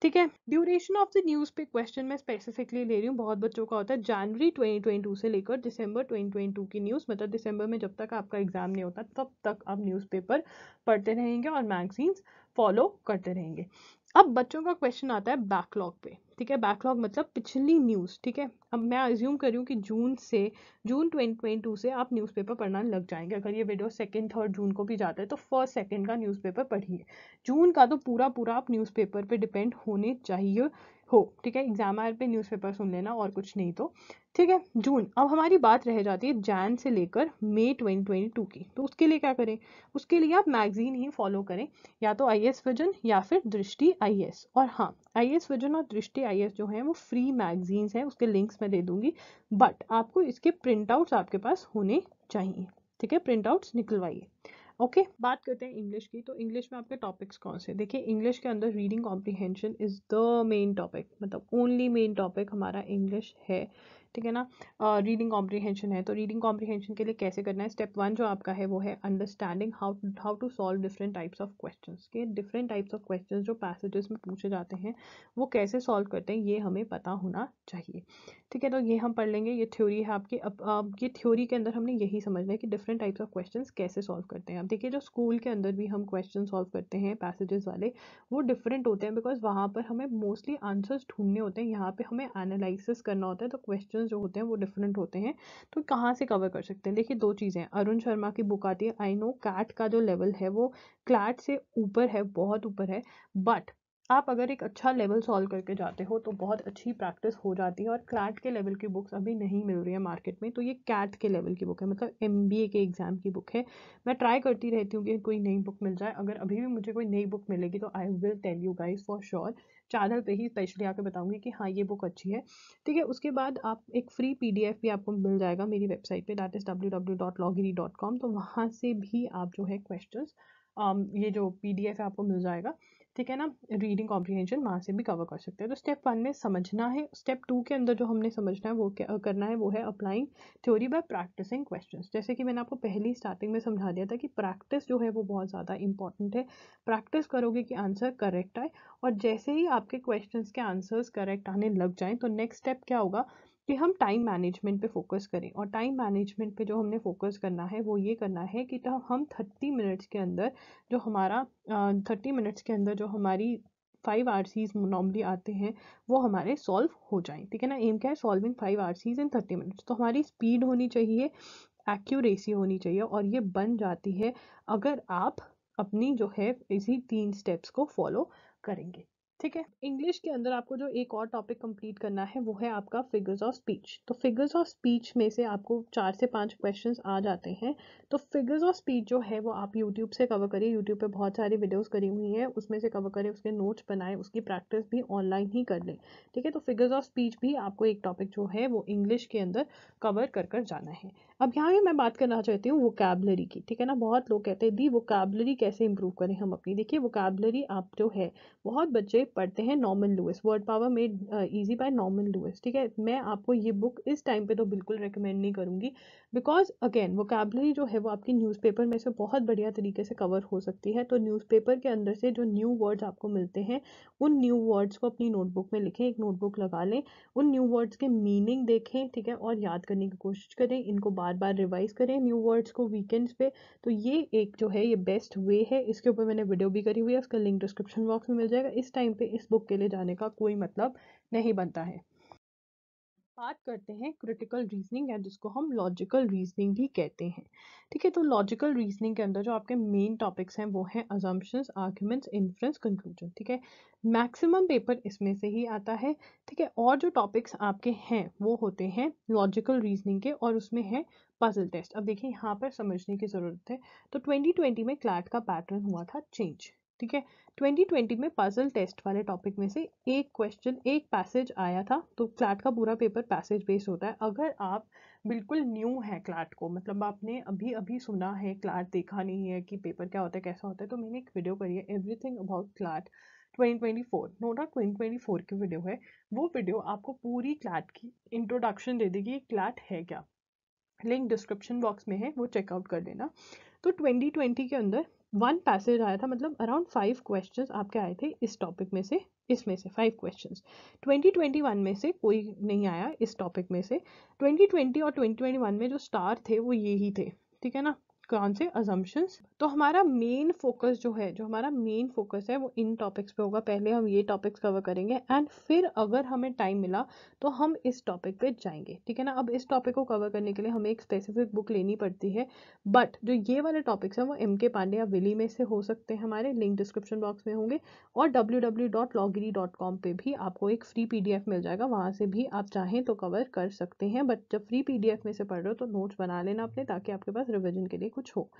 ठीक है ड्यूरेशन ऑफ द न्यूज़ पे क्वेश्चन मैं स्पेसिफिकली ले रही हूँ बहुत बच्चों का होता है जनवरी 2022 से लेकर दिसंबर 2022 की न्यूज़ मतलब दिसंबर में जब तक आपका एग्ज़ाम नहीं होता तब तक आप न्यूज़पेपर पढ़ते रहेंगे और मैगजीन्स फॉलो करते रहेंगे अब बच्चों का क्वेश्चन आता है बैकलॉग पे ठीक है बैकलॉग मतलब पिछली न्यूज़ ठीक है अब मैं अज्यूम कर रही हूँ कि जून से जून ट्वेंटी से आप न्यूज़पेपर पढ़ना लग जाएंगे अगर ये वीडियो सेकेंड थर्ड जून को भी जाता है तो फर्स्ट सेकेंड का न्यूज़पेपर पढ़िए जून का तो पूरा पूरा आप न्यूज़पेपर पे डिपेंड होने चाहिए हो ठीक है एग्जाम आर पे न्यूज़पेपर सुन लेना और कुछ नहीं तो ठीक है जून अब हमारी बात रह जाती है जैन से लेकर मई टू की तो उसके लिए क्या करें उसके लिए आप मैगजीन ही फॉलो करें या तो आई एस विजन या फिर दृष्टि आई एस और हाँ आई एस विजन और दृष्टि आई एस जो है वो फ्री मैगजीन्स हैं उसके लिंक्स मैं दे दूंगी बट आपको इसके प्रिंट आउट्स आपके पास होने चाहिए ठीक है प्रिंट आउट्स निकलवाइए ओके okay, बात करते हैं इंग्लिश की तो इंग्लिश में आपके टॉपिक्स कौन से देखिए इंग्लिश के अंदर reading comprehension is the main topic मतलब ओनली मेन टॉपिक हमारा इंग्लिश है ठीक है ना रीडिंग कॉम्प्रीहेंशन है तो रीडिंग कॉम्प्रीहेंशन के लिए कैसे करना है स्टेप वन जो आपका है वो है understanding how how to solve different types of question के डिफरेंट टाइप्स ऑफ क्वेश्चन जो पैसेजेस में पूछे जाते हैं वो कैसे सॉल्व करते हैं ये हमें पता होना चाहिए ठीक है तो ये हम पढ़ लेंगे ये थ्योरी है आपकी अब आप ये थ्योरी के अंदर हमने यही समझना है कि डिफरेंट टाइप्स ऑफ क्वेश्चन कैसे सॉल्व करते हैं अब देखिए जो स्कूल के अंदर भी हम क्वेश्चन सॉल्व करते हैं पैसेजेस वाले वो डिफरेंट होते हैं बिकॉज वहाँ पर हमें मोस्टली आंसर्स ढूंढने होते हैं यहाँ पे हमें एनालिसिस करना होता है तो क्वेश्चन जो होते हैं वो डिफरेंट होते हैं तो कहाँ से कवर कर सकते हैं देखिए दो चीज़ें अरुण शर्मा की बुक आती है आई नो कैट का जो लेवल है वो क्लैट से ऊपर है बहुत ऊपर है बट आप अगर एक अच्छा लेवल सॉल्व करके जाते हो तो बहुत अच्छी प्रैक्टिस हो जाती है और क्लैट के लेवल की बुक्स अभी नहीं मिल रही है मार्केट में तो ये कैट के लेवल की बुक है मतलब एम के एग्ज़ाम की बुक है मैं ट्राई करती रहती हूँ कि कोई नई बुक मिल जाए अगर अभी भी मुझे कोई नई बुक मिलेगी तो I will tell you guys for sure channel पे ही स्पेशली आके बताऊंगी कि हाँ ये बुक अच्छी है ठीक है उसके बाद आप एक फ्री पीडीएफ भी आपको मिल जाएगा मेरी वेबसाइट पे that is W W dot Lawgiri dot com तो वहाँ से भी आप जो है क्वेश्चन ये जो पी है आपको मिल जाएगा ठीक है ना रीडिंग कॉम्प्रीहेंशन वहाँ से भी कवर कर सकते हैं तो स्टेप वन में समझना है स्टेप टू के अंदर जो हमने समझना है वो क्या करना है वो है applying theory by practicing question जैसे कि मैंने आपको पहली स्टार्टिंग में समझा दिया था कि प्रैक्टिस जो है वो बहुत ज़्यादा इंपॉर्टेंट है प्रैक्टिस करोगे कि आंसर करेक्ट आए और जैसे ही आपके क्वेश्चन के आंसर्स करेक्ट आने लग जाएँ तो नेक्स्ट स्टेप क्या होगा कि हम टाइम मैनेजमेंट पे फोकस करें और टाइम मैनेजमेंट पे जो हमने फोकस करना है वो ये करना है कि तो हम थर्टी मिनट्स के अंदर जो हमारा थर्टी मिनट्स के अंदर जो हमारी फाइव आर सीज नॉर्मली आते हैं वो हमारे सॉल्व हो जाएं ठीक है ना एम क्या है solving five R Cs in thirty minutes तो हमारी स्पीड होनी चाहिए एक्यूरेसी होनी चाहिए और ये बन जाती है अगर आप अपनी जो है इसी तीन स्टेप्स को फॉलो करेंगे ठीक है इंग्लिश के अंदर आपको जो एक और टॉपिक कंप्लीट करना है वो है आपका फिगर्स ऑफ स्पीच तो फिगर्स ऑफ स्पीच में से आपको चार से पांच क्वेश्चन आ जाते हैं तो फिगर्स ऑफ स्पीच जो है वो आप यूट्यूब से कवर करिए यूट्यूब पे बहुत सारी वीडियोस करी हुई हैं उसमें से कवर करें उसके नोट्स बनाए उसकी प्रैक्टिस भी ऑनलाइन ही कर लें ठीक है तो फिगर्स ऑफ स्पीच भी आपको एक टॉपिक जो है वो इंग्लिश के अंदर कवर कर कर जाना है अब यहाँ भी मैं बात करना चाहती हूँ वोकेबलरी की ठीक है ना बहुत लोग कहते हैं दी वोकेबलरी कैसे इंप्रूव करें हम अपनी देखिए वोकेबलरी आप जो है बहुत बच्चे पढ़ते हैं Norman Lewis word power made easy by Norman Lewis ठीक है मैं आपको ये बुक इस टाइम पे तो बिल्कुल रिकमेंड नहीं करूँगी बिकॉज अगेन वोकेबलरी जो है वो आपकी न्यूज़पेपर में से बहुत बढ़िया तरीके से कवर हो सकती है तो न्यूज़पेपर के अंदर से जो न्यू वर्ड्स आपको मिलते हैं उन न्यू वर्ड्स को अपनी नोटबुक में लिखें एक नोटबुक लगा लें उन न्यू वर्ड्स के मीनिंग देखें ठीक है और याद करने की कोशिश करें इनको बार बार रिवाइज करें न्यू वर्ड्स को वीकेंड्स पे तो ये एक जो है ये बेस्ट वे है इसके ऊपर मैंने वीडियो भी करी हुई है उसका लिंक डिस्क्रिप्शन बॉक्स में मिल जाएगा इस टाइम पे इस बुक के लिए जाने का कोई मतलब नहीं बनता है बात करते हैं क्रिटिकल रीजनिंग या जिसको हम लॉजिकल रीजनिंग भी कहते हैं ठीक है तो लॉजिकल रीजनिंग के अंदर जो आपके मेन टॉपिक्स हैं वो हैं अजम्पन्स आर्ग्यूमेंट्स इन्फ्रेंस कंक्लूजन ठीक है मैक्सिमम पेपर इसमें से ही आता है ठीक है और जो टॉपिक्स आपके हैं वो होते हैं लॉजिकल रीजनिंग के और उसमें है पजल टेस्ट अब देखिए यहाँ पर समझने की ज़रूरत है तो 2020 में क्लैट का पैटर्न हुआ था चेंज ठीक है 2020 में पजल टेस्ट वाले टॉपिक में से एक क्वेश्चन एक पैसेज आया था तो क्लाट का पूरा पेपर पैसेज बेस्ड होता है अगर आप बिल्कुल न्यू है क्लाट को मतलब आपने अभी अभी सुना है क्लाट देखा नहीं है कि पेपर क्या होता है कैसा होता है तो मैंने एक वीडियो करी है everything about CLAT 2024 no doubt 2024 की वीडियो है वो वीडियो आपको पूरी क्लाट की इंट्रोडक्शन दे देगी क्लाट है क्या लिंक डिस्क्रिप्शन बॉक्स में है वो चेकआउट कर लेना तो 2020 के अंदर वन पैसेज आया था मतलब अराउंड फाइव क्वेश्चन आपके आए थे इस टॉपिक में से इसमें से फाइव क्वेश्चन 2021 में से कोई नहीं आया इस टॉपिक में से 2020 और 2021 में जो स्टार थे वो ये ही थे ठीक है ना कौन से अजम्पन्स तो हमारा मेन फोकस जो है जो हमारा मेन फोकस है वो इन टॉपिक्स पे होगा पहले हम ये टॉपिक्स कवर करेंगे एंड फिर अगर हमें टाइम मिला तो हम इस टॉपिक पे जाएंगे ठीक है ना अब इस टॉपिक को कवर करने के लिए हमें एक स्पेसिफिक बुक लेनी पड़ती है बट जो ये वाले टॉपिक्स हैं वो एम के पांडे या विली में से हो सकते हैं हमारे लिंक डिस्क्रिप्शन बॉक्स में होंगे और W W dot Lawgiri dot com पर भी आपको एक फ्री पी डी एफ मिल जाएगा वहाँ से भी आप चाहें तो कवर कर सकते हैं बट जब फ्री पी डी एफ में से पढ़ रहे हो तो नोट्स बना लेना अपने ताकि आपके पास रिविजन के लिए कुछ हो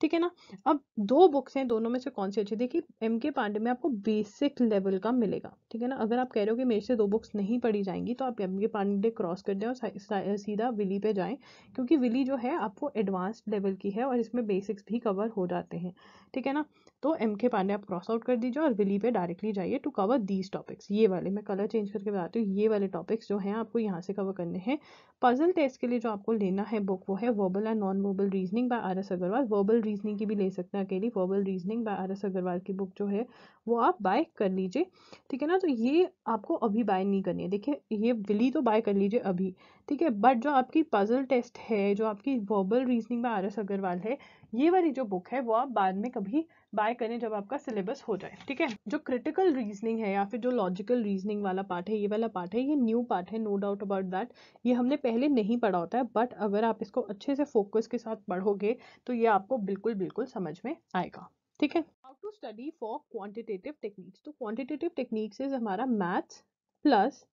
ठीक है ना अब दो बुक्स हैं दोनों में से कौन सी अच्छी देखिए एम के पांडे में आपको बेसिक लेवल का मिलेगा ठीक है ना अगर आप कह रहे हो कि मेरे से दो बुक्स नहीं पढ़ी जाएंगी तो आप एम के पांडे क्रॉस कर दें और सीधा विली पे जाएं क्योंकि विली जो है आपको एडवांस लेवल की है और इसमें बेसिक्स भी कवर हो जाते हैं ठीक है ना तो एम के पांडे आप क्रॉस आउट कर दीजिए और विली पे डायरेक्टली जाइए टू कवर दीज टॉपिक्स ये वाले मैं कलर चेंज करके बताती हूँ ये वाले टॉपिक्स जो हैं आपको यहाँ से कवर करने हैं पजल टेस्ट के लिए जो आपको लेना है बुक वो है verbal and non verbal reasoning by R S Agarwal verbal reasoning की भी ले सकते हैं अकेली verbal reasoning by R S Agarwal की बुक जो है वो आप बाय कर लीजिए ठीक है ना तो ये आपको अभी बाय नहीं करनी है देखिए ये विली तो बाय कर लीजिए अभी ठीक है बट जो आपकी पजल टेस्ट है जो आपकी verbal reasoning by R S Agarwal है ये वाली जो बुक है वो आप बाद में कभी बाय करें जब आपका सिलेबस हो जाए ठीक है जो क्रिटिकल रीजनिंग है या फिर जो लॉजिकल रीजनिंग वाला पार्ट है ये वाला पार्ट है ये न्यू पार्ट है नो डाउट अबाउट दैट ये हमने पहले नहीं पढ़ा होता है बट अगर आप इसको अच्छे से फोकस के साथ पढ़ोगे तो ये आपको बिल्कुल बिल्कुल समझ में आएगा ठीक है how to study for quantitative techniques तो क्वान्टिटेटिव टेक्निक्स इज हमारा मैथ्स प्लस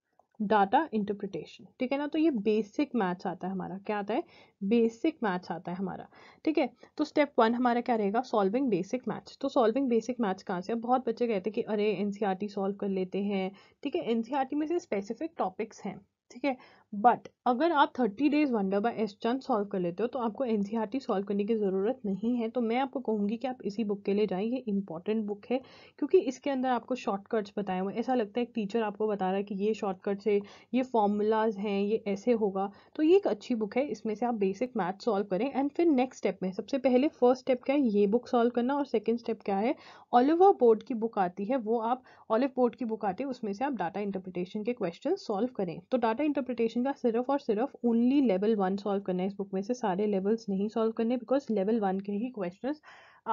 डाटा इंटरप्रिटेशन ठीक है ना तो ये बेसिक मैथ्स आता है हमारा क्या आता है बेसिक मैथ्स आता है हमारा ठीक है तो स्टेप वन हमारा क्या रहेगा सॉल्विंग बेसिक मैथ्स तो सॉल्विंग बेसिक मैथ्स कहाँ से बहुत बच्चे कहते हैं कि अरे एनसीईआरटी सॉल्व e कर लेते हैं ठीक है एनसीईआरटी e में से स्पेसिफिक टॉपिक्स हैं ठीक है बट अगर आप thirty days wonder by S Chand solve कर लेते हो तो आपको एन सॉल्व e करने की ज़रूरत नहीं है तो मैं आपको कहूँगी कि आप इसी बुक के लिए जाएं ये इंपॉर्टेंट बुक है क्योंकि इसके अंदर आपको शॉर्टकट्स बताए हुए ऐसा लगता है एक टीचर आपको बता रहा है कि ये शॉर्टकट्स है ये फॉर्मूलाज हैं ये ऐसे होगा तो ये एक अच्छी बुक है इसमें से आप बेसिक मैथ सॉल्व करें एंड फिर नेक्स्ट स्टेप में सबसे पहले फर्स्ट स्टेप क्या है ये बुक सॉल्व करना और सेकेंड स्टेप क्या है ऑलिवर बोर्ड की बुक आती है वो आप ऑलिव बोर्ड की बुक आती है उसमें से आप डाटा इंटरप्रिटेशन के क्वेश्चन सॉल्व करें तो डाटा इंटरप्रिटेशन क्वेश्चन का सिर्फ और सिर्फ ओनली लेवल वन सॉल्व करना है इस बुक में से सारे लेवल्स नहीं सॉल्व करने बिकॉज लेवल वन के ही क्वेश्चन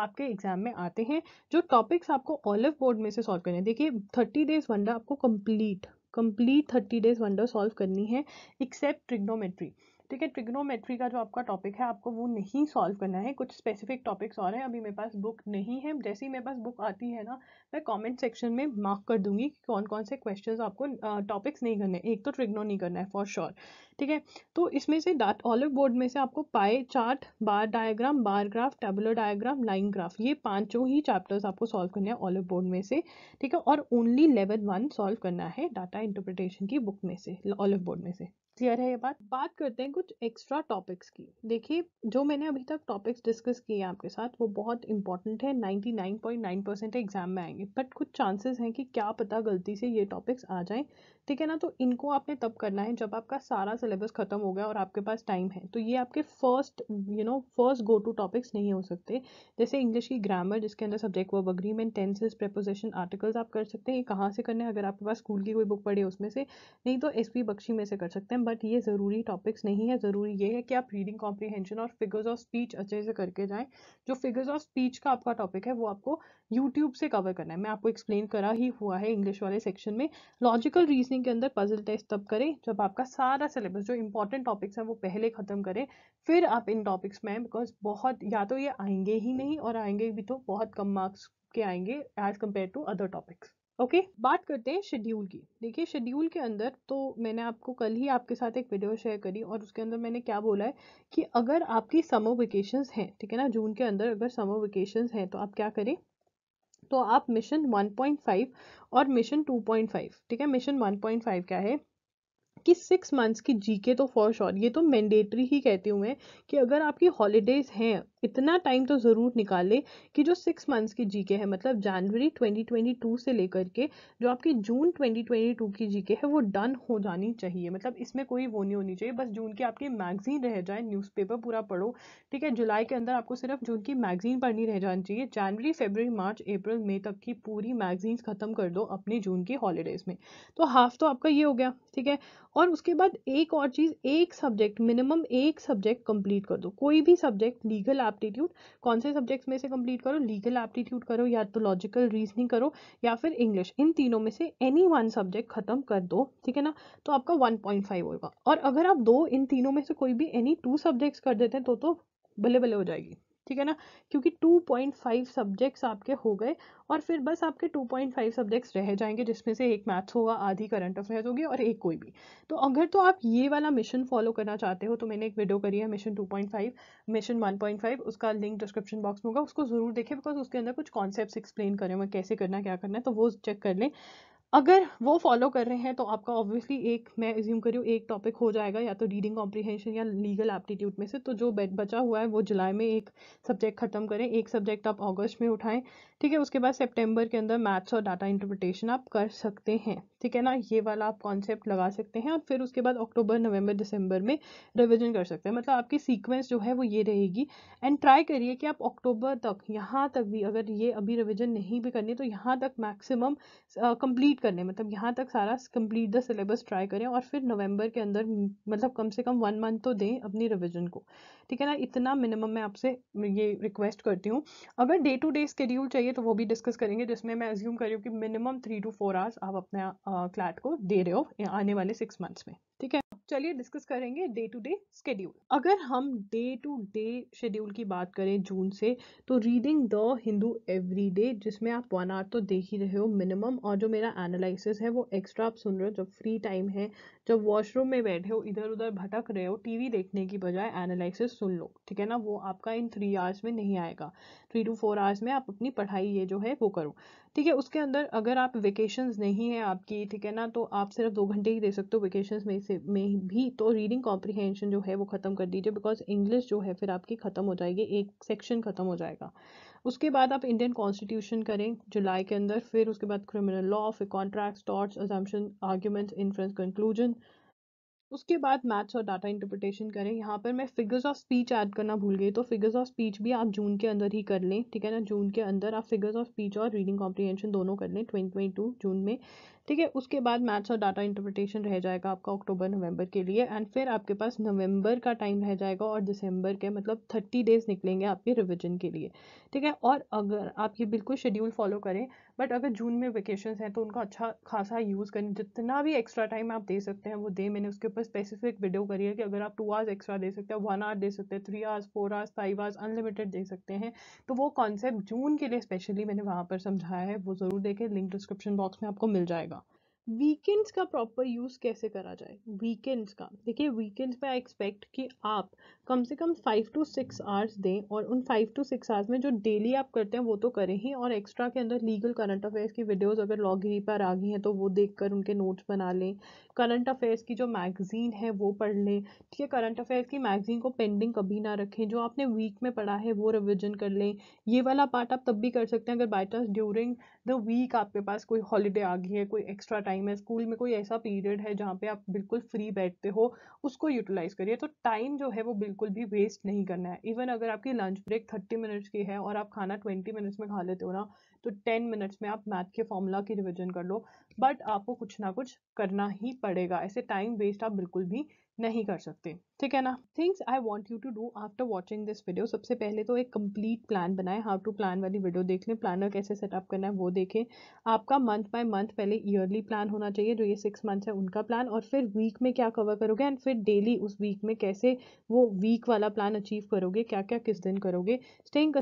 आपके एग्जाम में आते हैं जो टॉपिक्स आपको ऑलिव बोर्ड में से सॉल्व करने हैं देखिए थर्टी डेज वंडर आपको complete complete thirty days wonder solve करनी है एक्सेप्ट ट्रिग्नोमेट्री ठीक है ट्रिग्नोमेट्री का जो आपका टॉपिक है आपको वो नहीं सॉल्व करना है कुछ स्पेसिफिक टॉपिक्स और हैं अभी मेरे पास बुक नहीं है जैसे ही मेरे पास बुक आती है ना मैं कमेंट सेक्शन में मार्क कर दूंगी कि कौन कौन से क्वेश्चंस आपको टॉपिक्स नहीं करने एक तो ट्रिग्नो नहीं करना है फॉर श्योर sure. ठीक है तो इसमें से ऑलिव बोर्ड में से आपको pie chart bar diagram bar graph tabular diagram line graph ये पांचों ही चैप्टर्स आपको सॉल्व करने हैं ऑलिव बोर्ड में से ठीक है और ओनली लेवल वन सॉल्व करना है डाटा इंटरप्रिटेशन की बुक में से ऑलिव बोर्ड में से क्लियर है ये बात बात करते हैं कुछ एक्स्ट्रा टॉपिक्स की देखिए जो मैंने अभी तक टॉपिक्स डिस्कस किए हैं आपके साथ वो बहुत इंपॉर्टेंट है 99.9 परसेंट एग्जाम में आएंगे बट कुछ चांसेस हैं कि क्या पता गलती से ये टॉपिक्स आ जाएं ठीक है ना तो इनको आपने तब करना है जब आपका सारा सिलेबस खत्म हो गया और आपके पास टाइम है तो ये आपके first you know first go to topics नहीं हो सकते जैसे इंग्लिश की ग्रामर जिसके अंदर subject verb agreement tenses preposition articles आप कर सकते हैं ये कहाँ से करने हैं अगर आपके पास स्कूल की कोई बुक पढ़ी है उसमें से नहीं तो एस बख्शी में से कर सकते हैं बट ये ज़रूरी टॉपिक्स नहीं है ज़रूरी ये है कि आप रीडिंग कॉम्प्रीहेंशन और फिगर्स ऑफ स्पीच अच्छे से करके जाएँ जो फिगर्स ऑफ स्पीच का आपका टॉपिक है वो आपको यूट्यूब से कवर करना है मैं आपको एक्सप्लेन करा ही हुआ है इंग्लिश वाले सेक्शन में लॉजिकल रीजनिंग क्लासिंग के अंदर पजल टेस्ट तब करें जब आपका सारा सिलेबस जो इंपॉर्टेंट टॉपिक्स हैं वो पहले ख़त्म करें फिर आप इन टॉपिक्स में बिकॉज बहुत या तो ये आएंगे ही नहीं और आएंगे भी तो बहुत कम मार्क्स के आएंगे as compare to other topics okay okay, बात करते हैं शेड्यूल की देखिए शेड्यूल के अंदर तो मैंने आपको कल ही आपके साथ एक वीडियो शेयर करी और उसके अंदर मैंने क्या बोला है कि अगर आपकी समर वेकेशंस हैं ठीक है ना जून के अंदर अगर समर वेकेशंस हैं तो आप क्या करें तो आप मिशन 1.5 और मिशन 2.5 ठीक है मिशन 1.5 क्या है कि सिक्स मंथ्स की जीके तो फॉर श्योर ये तो मैंडेटरी ही कहती हूँ मैं कि अगर आपकी हॉलीडेज़ हैं इतना टाइम तो ज़रूर निकाले कि जो सिक्स मंथ्स की जीके है मतलब जनवरी 2022 से लेकर के जो आपकी जून 2022 की जीके है वो डन हो जानी चाहिए मतलब इसमें कोई वो नहीं होनी चाहिए बस जून की आपकी मैगजीन रह जाए न्यूज़पेपर पूरा पढ़ो ठीक है जुलाई के अंदर आपको सिर्फ जून की मैगजीन पढ़नी रह जानी चाहिए जनवरी फेबररी मार्च अप्रैल मई तक की पूरी मैगजीन्स ख़त्म कर दो अपनी जून की हॉलीडेज़ में तो हाफ तो आपका ये हो गया ठीक है और उसके बाद एक और चीज़ एक सब्जेक्ट मिनिमम एक सब्जेक्ट कंप्लीट कर दो कोई भी सब्जेक्ट लीगल एप्टीट्यूड कौन से सब्जेक्ट्स में से कंप्लीट करो लीगल एप्टीट्यूड करो या तो लॉजिकल रीजनिंग करो या फिर इंग्लिश इन तीनों में से एनी वन सब्जेक्ट खत्म कर दो ठीक है ना तो आपका वन पॉइंट फाइव होगा और अगर आप दो इन तीनों में से कोई भी एनी टू सब्जेक्ट्स कर देते हैं तो तो भले भले हो जाएगी ठीक है ना क्योंकि 2.5 सब्जेक्ट्स आपके हो गए और फिर बस आपके 2.5 सब्जेक्ट्स रह जाएंगे जिसमें से एक मैथ्स होगा आधी करंट अफेयर्स होगी और एक कोई भी तो अगर तो आप ये वाला मिशन फॉलो करना चाहते हो तो मैंने एक वीडियो करी है मिशन 2.5 मिशन 1.5 उसका लिंक डिस्क्रिप्शन बॉक्स में होगा उसको ज़रूर देखें बिकॉज उसके अंदर कुछ कॉन्सेप्ट एक्सप्लेन करें मैं कैसे करना क्या करना है तो वो चेक कर लें अगर वो फॉलो कर रहे हैं तो आपका ऑब्वियसली एक मैं एज्यूम हूँ एक टॉपिक हो जाएगा या तो रीडिंग कॉम्प्रीहेंशन या लीगल एप्टीट्यूड में से तो जो बचा हुआ है वो जुलाई में एक सब्जेक्ट ख़त्म करें एक सब्जेक्ट आप अगस्त में उठाएं ठीक है उसके बाद सितंबर के अंदर मैथ्स और डाटा इंटरप्रिटेशन आप कर सकते हैं ठीक है ना ये वाला आप कॉन्सेप्ट लगा सकते हैं और फिर उसके बाद अक्टूबर नवंबर दिसंबर में रिविजन कर सकते हैं मतलब आपकी सीक्वेंस जो है वो ये रहेगी एंड ट्राई करिए कि आप अक्टूबर तक यहाँ तक भी अगर ये अभी रिविजन नहीं भी करनी तो यहाँ तक मैक्सिमम कंप्लीट कंप्लीट करने मतलब यहाँ तक सारा कंप्लीट द सिलेबस ट्राई करें और फिर नवंबर के अंदर मतलब कम से कम वन मंथ तो दें अपनी रिविजन को ठीक है ना इतना मिनिमम मैं आपसे ये रिक्वेस्ट करती हूँ अगर डे टू डे स्केड्यूल चाहिए तो वो भी डिस्कस करेंगे जिसमें मैं एज्यूम कर रही हूँ कि minimum three to four hours आप अपना क्लैट को दे रहे हो आने वाले सिक्स मंथ्स में चलिए डिस्कस करेंगे डे टू डे शेड्यूल अगर हम डे टू डे शेड्यूल की बात करें जून से तो reading the Hindu every day जिसमें आप वन आवर तो देख ही रहे हो मिनिमम और जो मेरा एनालिसिस है वो एक्स्ट्रा आप सुन रहे हो जब फ्री टाइम है जब वॉशरूम में बैठे हो इधर उधर भटक रहे हो टीवी देखने की बजाय एनालिसिस सुन लो ठीक है ना वो आपका इन थ्री आवर्स में नहीं आएगा थ्री टू फोर आवर्स में आप अपनी पढ़ाई ये जो है वो करो ठीक है उसके अंदर अगर आप वेकेशंस नहीं है आपकी ठीक है ना तो आप सिर्फ दो घंटे ही दे सकते हो वेकेशंस में से में भी तो रीडिंग कॉम्प्रिहेंशन जो है वो ख़त्म कर दीजिए बिकॉज इंग्लिश जो है फिर आपकी ख़त्म हो जाएगी एक सेक्शन ख़त्म हो जाएगा उसके बाद आप इंडियन कॉन्स्टिट्यूशन करें जुलाई के अंदर फिर उसके बाद क्रिमिनल लॉ फिर contract torts assumption arguments inference conclusion उसके बाद मैथ्स और डाटा इंटरप्रिटेशन करें यहाँ पर मैं फिगर्स ऑफ स्पीच ऐड करना भूल गई तो फिगर्स ऑफ स्पीच भी आप जून के अंदर ही कर लें ठीक है ना जून के अंदर आप फिगर्स ऑफ स्पीच और रीडिंग कॉम्प्रीहेंशन दोनों कर लें ट्वेंटी ट्वेंटी टू जून में ठीक है उसके बाद मैथ्स और डाटा इंटरप्रिटेशन रह जाएगा आपका अक्टूबर नवंबर के लिए एंड फिर आपके पास नवंबर का टाइम रह जाएगा और दिसंबर के मतलब थर्टी डेज निकलेंगे आपके रिविजन के लिए ठीक है और अगर आप ये बिल्कुल शेड्यूल फॉलो करें बट अगर जून में वेकेशन हैं तो उनका अच्छा खासा यूज़ करें जितना भी एक्स्ट्रा टाइम आप दे सकते हैं वो दे मैंने उसके ऊपर स्पेसिफिक वीडियो करी है कि अगर आप टू आवर्स एक्स्ट्रा दे सकते हैं वन आवर दे सकते हैं three hours four hours five hours unlimited दे सकते हैं तो वो कॉन्सेप्ट जून के लिए स्पेशली मैंने वहाँ पर समझाया है वो ज़रूर देखें लिंक डिस्क्रिप्शन बॉक्स में आपको मिल जाएगा वीकेंड्स का प्रॉपर यूज़ कैसे करा जाए वीकेंड्स का देखिए वीकेंड्स में आई एक्सपेक्ट कि आप कम से कम फाइव टू सिक्स आवर्स दें और उन फाइव टू सिक्स आवर्स में जो डेली आप करते हैं वो तो करें ही और एक्स्ट्रा के अंदर लीगल करंट अफेयर्स की वीडियोस अगर लॉगरी पर आ गई हैं तो वो देख कर उनके नोट्स बना लें करंट अफेयर्स की जो मैगज़ीन है वो पढ़ लें ठीक है करंट अफेयर्स की मैगज़ीन को पेंडिंग कभी ना रखें जो आपने वीक में पढ़ा है वो रिविजन कर लें ये वाला पार्ट आप तब भी कर सकते हैं अगर by chance during the week आपके पास कोई हॉलीडे आ गई है कोई एक्स्ट्रा टाइम टाइम है स्कूल में कोई ऐसा पीरियड है जहाँ पे आप बिल्कुल फ्री बैठते हो उसको यूटिलाइज करिए तो टाइम जो है वो बिल्कुल भी वेस्ट नहीं करना है इवन अगर आपकी लंच ब्रेक थर्टी मिनट्स की है और आप खाना ट्वेंटी मिनट्स में खा लेते हो ना तो टेन मिनट्स में आप मैथ के फॉर्मूला की रिविजन कर लो बट आपको कुछ ना कुछ करना ही पड़ेगा ऐसे टाइम वेस्ट आप बिल्कुल भी नहीं कर सकते ठीक है ना things I want you to do after watching this video सबसे पहले तो एक कम्प्लीट प्लान बनाए हाउ टू प्लान वाली वीडियो देख लें प्लानर कैसे सेटअप करना है वो देखें आपका मंथ बाय मंथ पहले ईयरली प्लान होना चाहिए जो ये सिक्स मंथ्स है उनका प्लान और फिर वीक में क्या कवर करोगे एंड फिर डेली उस वीक में कैसे वो वीक वाला प्लान अचीव करोगे क्या क्या किस दिन करोगे स्टेइंग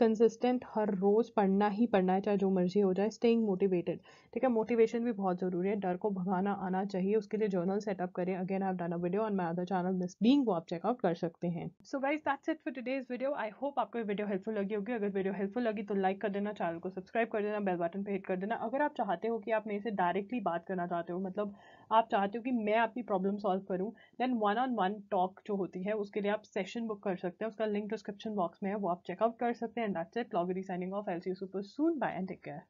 कंसिस्टेंट हर रोज़ पढ़ना ही पढ़ना है चाहे जो मर्जी हो जाए स्टेइंग मोटिवेटेड ठीक है मोटिवेशन भी बहुत ज़रूरी है डर को भगाना आना चाहिए उसके लिए जर्नल सेटअप करें अगेन आप डाना video video on my other channel miss being वो आप चेकआउट कर सकते हैं so guys that's it for today's video I hope आपको वीडियो हेल्पफुल लगी होगी अगर वीडियो हेल्पफुल लगी तो लाइक कर देना चैनल को सब्सक्राइब कर देना बेल बटन पर हिट कर देना अगर आप चाहते हो कि आप मेरे से डायरेक्टली बात करना चाहते हो मतलब आप चाहते हो कि मैं आपकी प्रॉब्लम सॉल्व करूँ then one on one talk जो होती है उसके लिए आप सेशन बुक कर सकते हैं उसका लिंक डिस्क्रिप्शन बॉक्स में है वो आप चेकआउट कर सकते हैं and that's it Lawgiri signing off I'll see super soon bye and take care